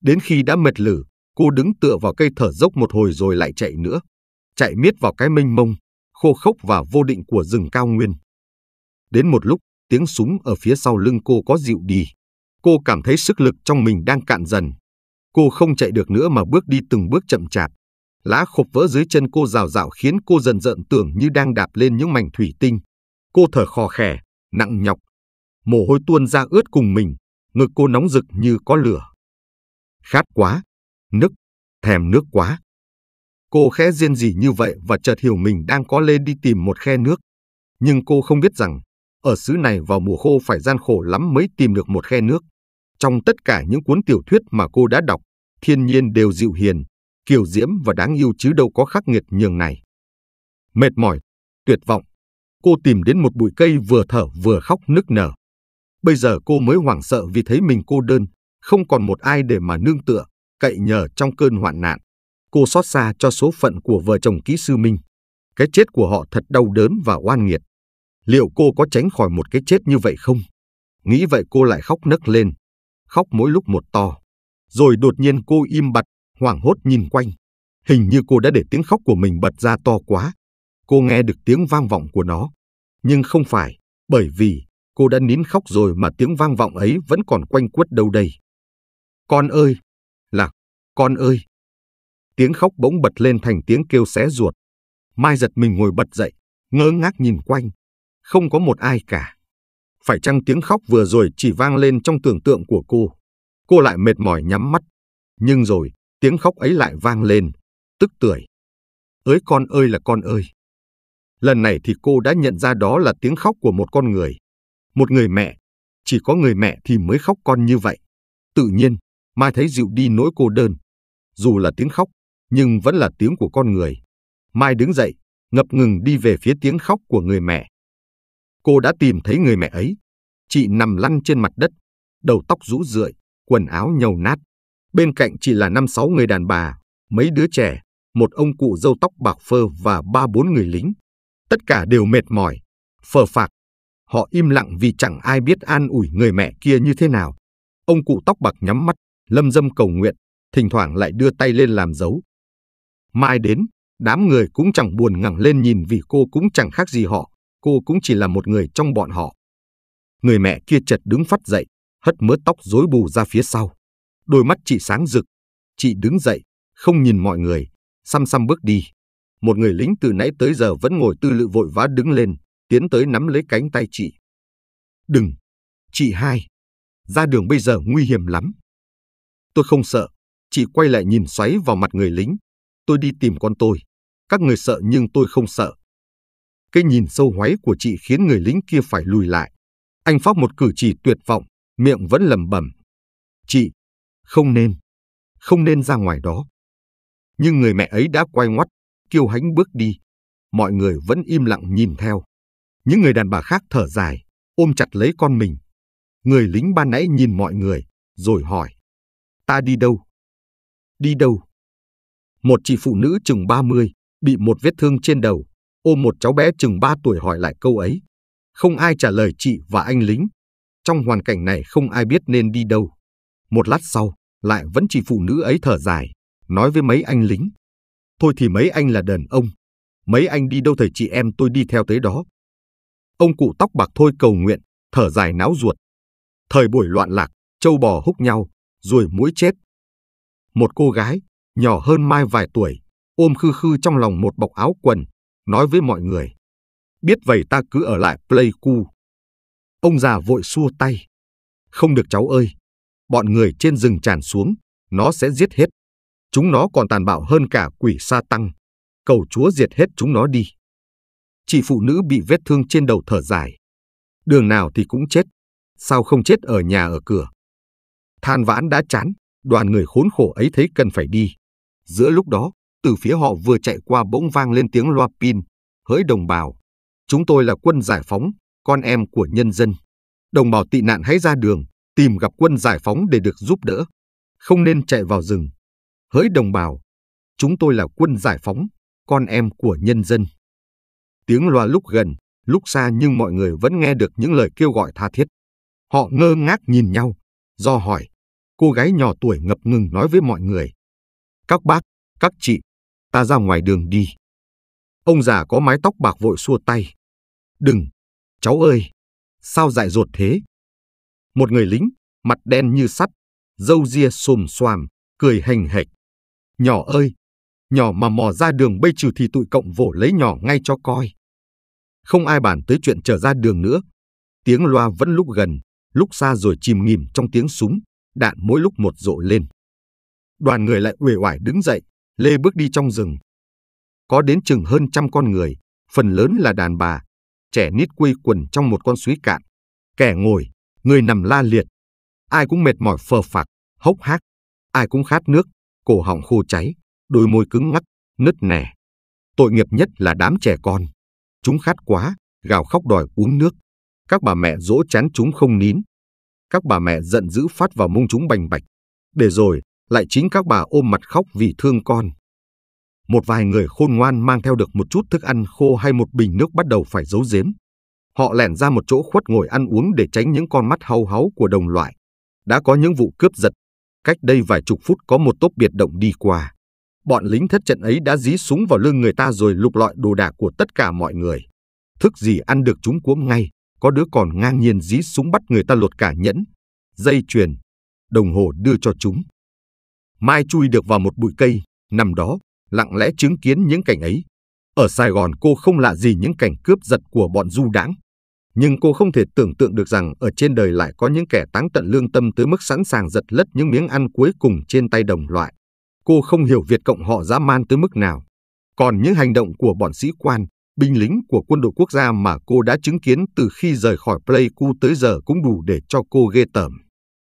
Đến khi đã mệt lử, cô đứng tựa vào cây thở dốc một hồi rồi lại chạy nữa. Chạy miết vào cái mênh mông, khô khốc và vô định của rừng cao nguyên. Đến một lúc, tiếng súng ở phía sau lưng cô có dịu đi. Cô cảm thấy sức lực trong mình đang cạn dần. Cô không chạy được nữa mà bước đi từng bước chậm chạp. Lá khục vỡ dưới chân cô rào rào khiến cô dần dợn tưởng như đang đạp lên những mảnh thủy tinh. Cô thở khò khè, nặng nhọc. Mồ hôi tuôn ra ướt cùng mình, ngực cô nóng rực như có lửa. Khát quá, nức, thèm nước quá. Cô khẽ riêng gì như vậy và chợt hiểu mình đang có lên đi tìm một khe nước. Nhưng cô không biết rằng, ở xứ này vào mùa khô phải gian khổ lắm mới tìm được một khe nước. Trong tất cả những cuốn tiểu thuyết mà cô đã đọc, thiên nhiên đều dịu hiền, kiều diễm và đáng yêu chứ đâu có khắc nghiệt nhường này. Mệt mỏi, tuyệt vọng, cô tìm đến một bụi cây vừa thở vừa khóc nức nở. Bây giờ cô mới hoảng sợ vì thấy mình cô đơn, không còn một ai để mà nương tựa, cậy nhờ trong cơn hoạn nạn. Cô xót xa cho số phận của vợ chồng kỹ sư Minh. Cái chết của họ thật đau đớn và oan nghiệt. Liệu cô có tránh khỏi một cái chết như vậy không? Nghĩ vậy cô lại khóc nấc lên, khóc mỗi lúc một to. Rồi đột nhiên cô im bặt, hoảng hốt nhìn quanh. Hình như cô đã để tiếng khóc của mình bật ra to quá. Cô nghe được tiếng vang vọng của nó. Nhưng không phải, bởi vì cô đã nín khóc rồi mà tiếng vang vọng ấy vẫn còn quanh quất đâu đây. Con ơi! Là, con ơi! Tiếng khóc bỗng bật lên thành tiếng kêu xé ruột. Mai giật mình ngồi bật dậy, ngơ ngác nhìn quanh. Không có một ai cả phải chăng tiếng khóc vừa rồi chỉ vang lên trong tưởng tượng của cô? Cô lại mệt mỏi nhắm mắt. Nhưng rồi, tiếng khóc ấy lại vang lên, tức tưởi. Ới con ơi là con ơi! Lần này thì cô đã nhận ra đó là tiếng khóc của một con người. Một người mẹ. Chỉ có người mẹ thì mới khóc con như vậy. Tự nhiên, Mai thấy dịu đi nỗi cô đơn. Dù là tiếng khóc, nhưng vẫn là tiếng của con người. Mai đứng dậy, ngập ngừng đi về phía tiếng khóc của người mẹ. Cô đã tìm thấy người mẹ ấy. Chị nằm lăn trên mặt đất, đầu tóc rũ rượi, quần áo nhầu nát. Bên cạnh chị là năm sáu người đàn bà, mấy đứa trẻ, một ông cụ râu tóc bạc phơ và ba bốn người lính. Tất cả đều mệt mỏi, phờ phạc. Họ im lặng vì chẳng ai biết an ủi người mẹ kia như thế nào. Ông cụ tóc bạc nhắm mắt, lâm dâm cầu nguyện, thỉnh thoảng lại đưa tay lên làm dấu. Mai đến, đám người cũng chẳng buồn ngẩng lên nhìn vì cô cũng chẳng khác gì họ cô cũng chỉ là một người trong bọn họ. Người mẹ kia chợt đứng phát dậy, hất mớ tóc rối bù ra phía sau. Đôi mắt chị sáng rực. Chị đứng dậy, không nhìn mọi người, xăm xăm bước đi. Một người lính từ nãy tới giờ vẫn ngồi tư lự vội vã đứng lên, tiến tới nắm lấy cánh tay chị. Đừng! Chị hai! Ra đường bây giờ nguy hiểm lắm. Tôi không sợ. Chị quay lại nhìn xoáy vào mặt người lính. Tôi đi tìm con tôi. Các người sợ nhưng tôi không sợ. Cái nhìn sâu hoáy của chị khiến người lính kia phải lùi lại. Anh Pháp một cử chỉ tuyệt vọng, miệng vẫn lẩm bẩm. Chị, không nên, không nên ra ngoài đó. Nhưng người mẹ ấy đã quay ngoắt, kêu hãnh bước đi. Mọi người vẫn im lặng nhìn theo. Những người đàn bà khác thở dài, ôm chặt lấy con mình. Người lính ban nãy nhìn mọi người, rồi hỏi. Ta đi đâu? Đi đâu? Một chị phụ nữ chừng 30, bị một vết thương trên đầu, ôm một cháu bé chừng 3 tuổi hỏi lại câu ấy. Không ai trả lời chị và anh lính. Trong hoàn cảnh này không ai biết nên đi đâu. Một lát sau, lại vẫn chỉ phụ nữ ấy thở dài, nói với mấy anh lính. Thôi thì mấy anh là đàn ông. Mấy anh đi đâu thời chị em tôi đi theo tới đó. Ông cụ tóc bạc thôi cầu nguyện, thở dài náo ruột. Thời buổi loạn lạc, châu bò húc nhau, rồi mũi chết. Một cô gái, nhỏ hơn Mai vài tuổi, ôm khư khư trong lòng một bọc áo quần, nói với mọi người. Biết vậy ta cứ ở lại Pleiku. Ông già vội xua tay. Không được cháu ơi, bọn người trên rừng tràn xuống, nó sẽ giết hết. Chúng nó còn tàn bạo hơn cả quỷ sa tăng. Cầu chúa diệt hết chúng nó đi. Chị phụ nữ bị vết thương trên đầu thở dài. Đường nào thì cũng chết. Sao không chết ở nhà ở cửa? Than vãn đã chán, đoàn người khốn khổ ấy thấy cần phải đi. Giữa lúc đó, từ phía họ vừa chạy qua bỗng vang lên tiếng loa pin, hỡi đồng bào. Chúng tôi là quân giải phóng, con em của nhân dân. Đồng bào tị nạn hãy ra đường, tìm gặp quân giải phóng để được giúp đỡ. Không nên chạy vào rừng. Hỡi đồng bào, chúng tôi là quân giải phóng, con em của nhân dân. Tiếng loa lúc gần, lúc xa nhưng mọi người vẫn nghe được những lời kêu gọi tha thiết. Họ ngơ ngác nhìn nhau, do hỏi. Cô gái nhỏ tuổi ngập ngừng nói với mọi người. Các bác, các chị, ta ra ngoài đường đi. Ông già có mái tóc bạc vội xua tay. Đừng, cháu ơi, sao dại dột thế? Một người lính, mặt đen như sắt, râu ria xồm xoàm, cười hành hệch. Nhỏ ơi, nhỏ mà mò ra đường bây trừ thì tụi cộng vỗ lấy nhỏ ngay cho coi. Không ai bàn tới chuyện trở ra đường nữa. Tiếng loa vẫn lúc gần, lúc xa rồi chìm nghỉm trong tiếng súng, đạn mỗi lúc một rộ lên. Đoàn người lại uể oải đứng dậy, Lê bước đi trong rừng. Có đến chừng hơn trăm con người, phần lớn là đàn bà, trẻ nít quây quần trong một con suối cạn. Kẻ ngồi, người nằm la liệt. Ai cũng mệt mỏi phờ phạc, hốc hác. Ai cũng khát nước, cổ họng khô cháy, đôi môi cứng ngắc, nứt nẻ. Tội nghiệp nhất là đám trẻ con. Chúng khát quá, gào khóc đòi uống nước. Các bà mẹ dỗ chán chúng không nín. Các bà mẹ giận dữ phát vào mông chúng bành bạch. Để rồi, lại chính các bà ôm mặt khóc vì thương con. Một vài người khôn ngoan mang theo được một chút thức ăn khô hay một bình nước bắt đầu phải giấu giếm. Họ lẻn ra một chỗ khuất ngồi ăn uống để tránh những con mắt hau háu của đồng loại. Đã có những vụ cướp giật. Cách đây vài chục phút có một tốp biệt động đi qua. Bọn lính thất trận ấy đã dí súng vào lưng người ta rồi lục lọi đồ đạc của tất cả mọi người. Thức gì ăn được chúng cuống ngay, có đứa còn ngang nhiên dí súng bắt người ta lột cả nhẫn, dây chuyền, đồng hồ đưa cho chúng. Mai chui được vào một bụi cây, nằm đó, lặng lẽ chứng kiến những cảnh ấy. Ở Sài Gòn cô không lạ gì những cảnh cướp giật của bọn du đáng Nhưng cô không thể tưởng tượng được rằng ở trên đời lại có những kẻ táng tận lương tâm tới mức sẵn sàng giật lất những miếng ăn cuối cùng trên tay đồng loại. Cô không hiểu Việt Cộng họ dã man tới mức nào. Còn những hành động của bọn sĩ quan, binh lính của quân đội quốc gia mà cô đã chứng kiến từ khi rời khỏi Pleiku tới giờ cũng đủ để cho cô ghê tởm.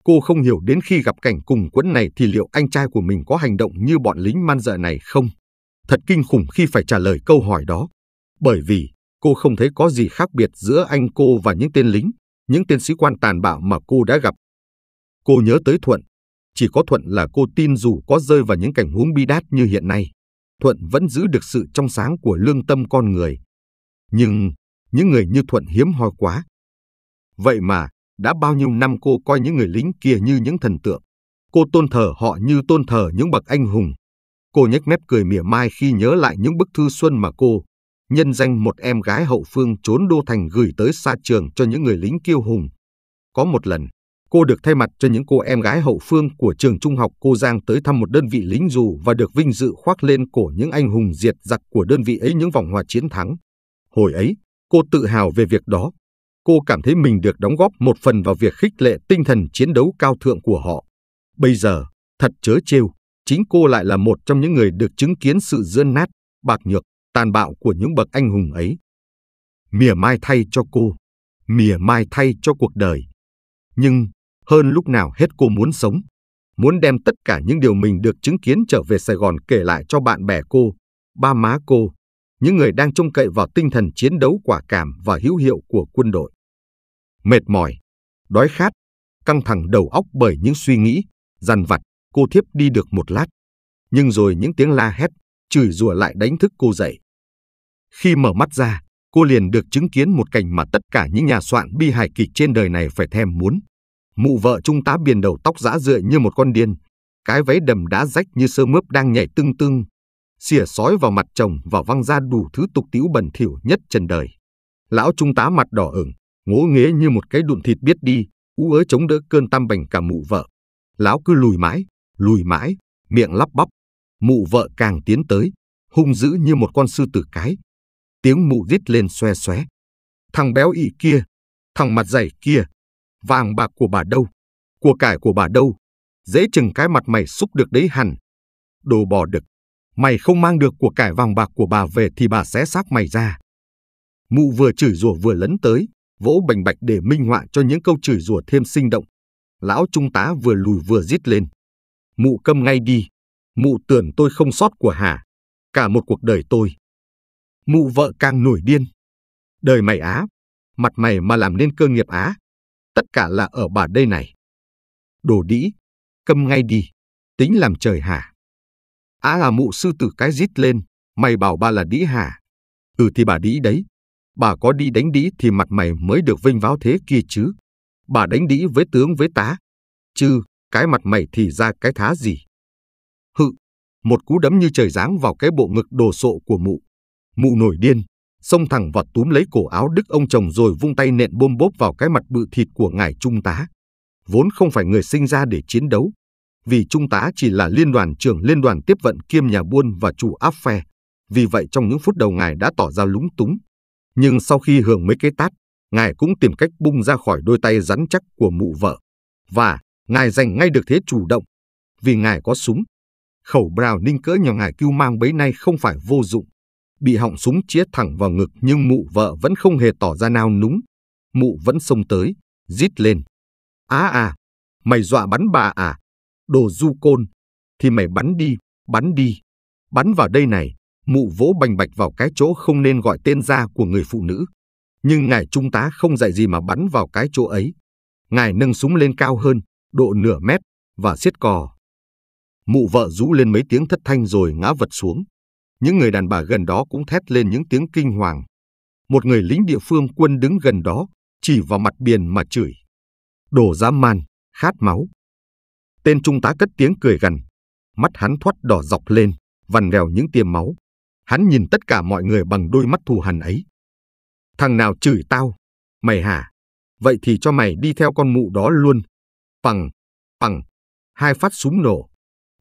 Cô không hiểu đến khi gặp cảnh cùng quẫn này thì liệu anh trai của mình có hành động như bọn lính man dợ này không? Thật kinh khủng khi phải trả lời câu hỏi đó. Bởi vì cô không thấy có gì khác biệt giữa anh cô và những tên lính, những tên sĩ quan tàn bạo mà cô đã gặp. Cô nhớ tới Thuận. Chỉ có Thuận là cô tin dù có rơi vào những cảnh huống bi đát như hiện nay, Thuận vẫn giữ được sự trong sáng của lương tâm con người. Nhưng những người như Thuận hiếm hoi quá. Vậy mà, đã bao nhiêu năm cô coi những người lính kia như những thần tượng. Cô tôn thờ họ như tôn thờ những bậc anh hùng. Cô nhếch mép cười mỉa mai khi nhớ lại những bức thư xuân mà cô, nhân danh một em gái hậu phương trốn đô thành gửi tới xa trường cho những người lính kiêu hùng. Có một lần, cô được thay mặt cho những cô em gái hậu phương của trường trung học cô Giang tới thăm một đơn vị lính dù và được vinh dự khoác lên cổ những anh hùng diệt giặc của đơn vị ấy những vòng hòa chiến thắng. Hồi ấy, cô tự hào về việc đó cô cảm thấy mình được đóng góp một phần vào việc khích lệ tinh thần chiến đấu cao thượng của họ. Bây giờ, thật chớ trêu, chính cô lại là một trong những người được chứng kiến sự dươn nát, bạc nhược, tàn bạo của những bậc anh hùng ấy. Mỉa mai thay cho cô, mỉa mai thay cho cuộc đời. Nhưng, hơn lúc nào hết cô muốn sống, muốn đem tất cả những điều mình được chứng kiến trở về Sài Gòn kể lại cho bạn bè cô, ba má cô, những người đang trông cậy vào tinh thần chiến đấu quả cảm và hữu hiệu của quân đội. Mệt mỏi, đói khát, căng thẳng đầu óc bởi những suy nghĩ, dằn vặt, cô thiếp đi được một lát. Nhưng rồi những tiếng la hét, chửi rủa lại đánh thức cô dậy. Khi mở mắt ra, cô liền được chứng kiến một cảnh mà tất cả những nhà soạn bi hài kịch trên đời này phải thèm muốn. Mụ vợ trung tá biển đầu tóc rã rượi như một con điên, cái váy đầm đá rách như sơ mướp đang nhảy tưng tưng, xỉa sói vào mặt chồng và văng ra đủ thứ tục tiễu bẩn thỉu nhất trần đời. Lão trung tá mặt đỏ ửng, ngố nghế như một cái đụn thịt biết đi, ú ớ chống đỡ cơn tam bành cả mụ vợ. Lão cứ lùi mãi, lùi mãi, miệng lắp bắp. Mụ vợ càng tiến tới, hung dữ như một con sư tử cái. Tiếng mụ rít lên xoe xoé. Thằng béo ị kia, thằng mặt dày kia, vàng bạc của bà đâu, của cải của bà đâu, dễ chừng cái mặt mày xúc được đấy hẳn. Đồ bò đực, Mày không mang được của cải vàng bạc của bà về thì bà sẽ xác mày ra. Mụ vừa chửi rủa vừa lấn tới, vỗ bành bạch để minh họa cho những câu chửi rủa thêm sinh động. Lão trung tá vừa lùi vừa rít lên. Mụ câm ngay đi, mụ tưởng tôi không sót của hả, cả một cuộc đời tôi. Mụ vợ càng nổi điên. Đời mày á, mặt mày mà làm nên cơ nghiệp á, tất cả là ở bà đây này. Đồ đĩ, câm ngay đi, tính làm trời hả? Á là mụ sư tử cái rít lên, mày bảo ba là đĩ hả? Ừ thì bà đĩ đấy, bà có đi đánh đĩ thì mặt mày mới được vinh váo thế kia chứ. Bà đánh đĩ với tướng với tá, chứ cái mặt mày thì ra cái thá gì. Hự, một cú đấm như trời giáng vào cái bộ ngực đồ sộ của mụ. Mụ nổi điên, xông thẳng vọt túm lấy cổ áo đức ông chồng rồi vung tay nện bôm bốp vào cái mặt bự thịt của ngài trung tá. Vốn không phải người sinh ra để chiến đấu, vì Trung tá chỉ là liên đoàn trưởng liên đoàn tiếp vận kiêm nhà buôn và chủ áp phe. Vì vậy trong những phút đầu ngài đã tỏ ra lúng túng. Nhưng sau khi hưởng mấy cái tát, ngài cũng tìm cách bung ra khỏi đôi tay rắn chắc của mụ vợ. Và ngài giành ngay được thế chủ động, vì ngài có súng. Khẩu Browning cỡ nhỏ ngài kêu mang bấy nay không phải vô dụng. Bị họng súng chĩa thẳng vào ngực nhưng mụ vợ vẫn không hề tỏ ra nao núng. Mụ vẫn xông tới, rít lên. Á à, à, mày dọa bắn bà à, đồ du côn, thì mày bắn đi, bắn đi, bắn vào đây này, mụ vỗ bành bạch vào cái chỗ không nên gọi tên ra của người phụ nữ. Nhưng ngài trung tá không dạy gì mà bắn vào cái chỗ ấy. Ngài nâng súng lên cao hơn, độ nửa mét, và siết cò. Mụ vợ rú lên mấy tiếng thất thanh rồi ngã vật xuống. Những người đàn bà gần đó cũng thét lên những tiếng kinh hoàng. Một người lính địa phương quân đứng gần đó, chỉ vào mặt biển mà chửi. Đồ dã man, khát máu, Tên trung tá cất tiếng cười gằn, mắt hắn thoát đỏ dọc lên, vằn vèo những tia máu. Hắn nhìn tất cả mọi người bằng đôi mắt thù hằn ấy. Thằng nào chửi tao? Mày hả? Vậy thì cho mày đi theo con mụ đó luôn. Bằng, bằng, hai phát súng nổ.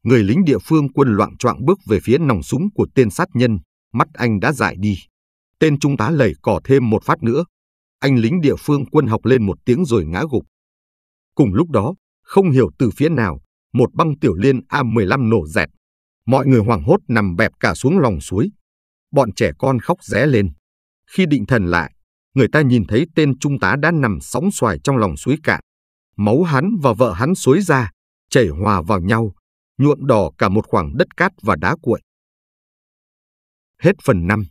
Người lính địa phương quân loạn choạng bước về phía nòng súng của tên sát nhân, mắt anh đã dại đi. Tên trung tá lẩy cỏ thêm một phát nữa. Anh lính địa phương quân học lên một tiếng rồi ngã gục. Cùng lúc đó, không hiểu từ phía nào, một băng tiểu liên A-15 nổ dẹt. Mọi người hoảng hốt nằm bẹp cả xuống lòng suối. Bọn trẻ con khóc ré lên. Khi định thần lại, người ta nhìn thấy tên trung tá đã nằm sóng xoài trong lòng suối cạn. Máu hắn và vợ hắn suối ra, chảy hòa vào nhau, nhuộm đỏ cả một khoảng đất cát và đá cuội. Hết phần 5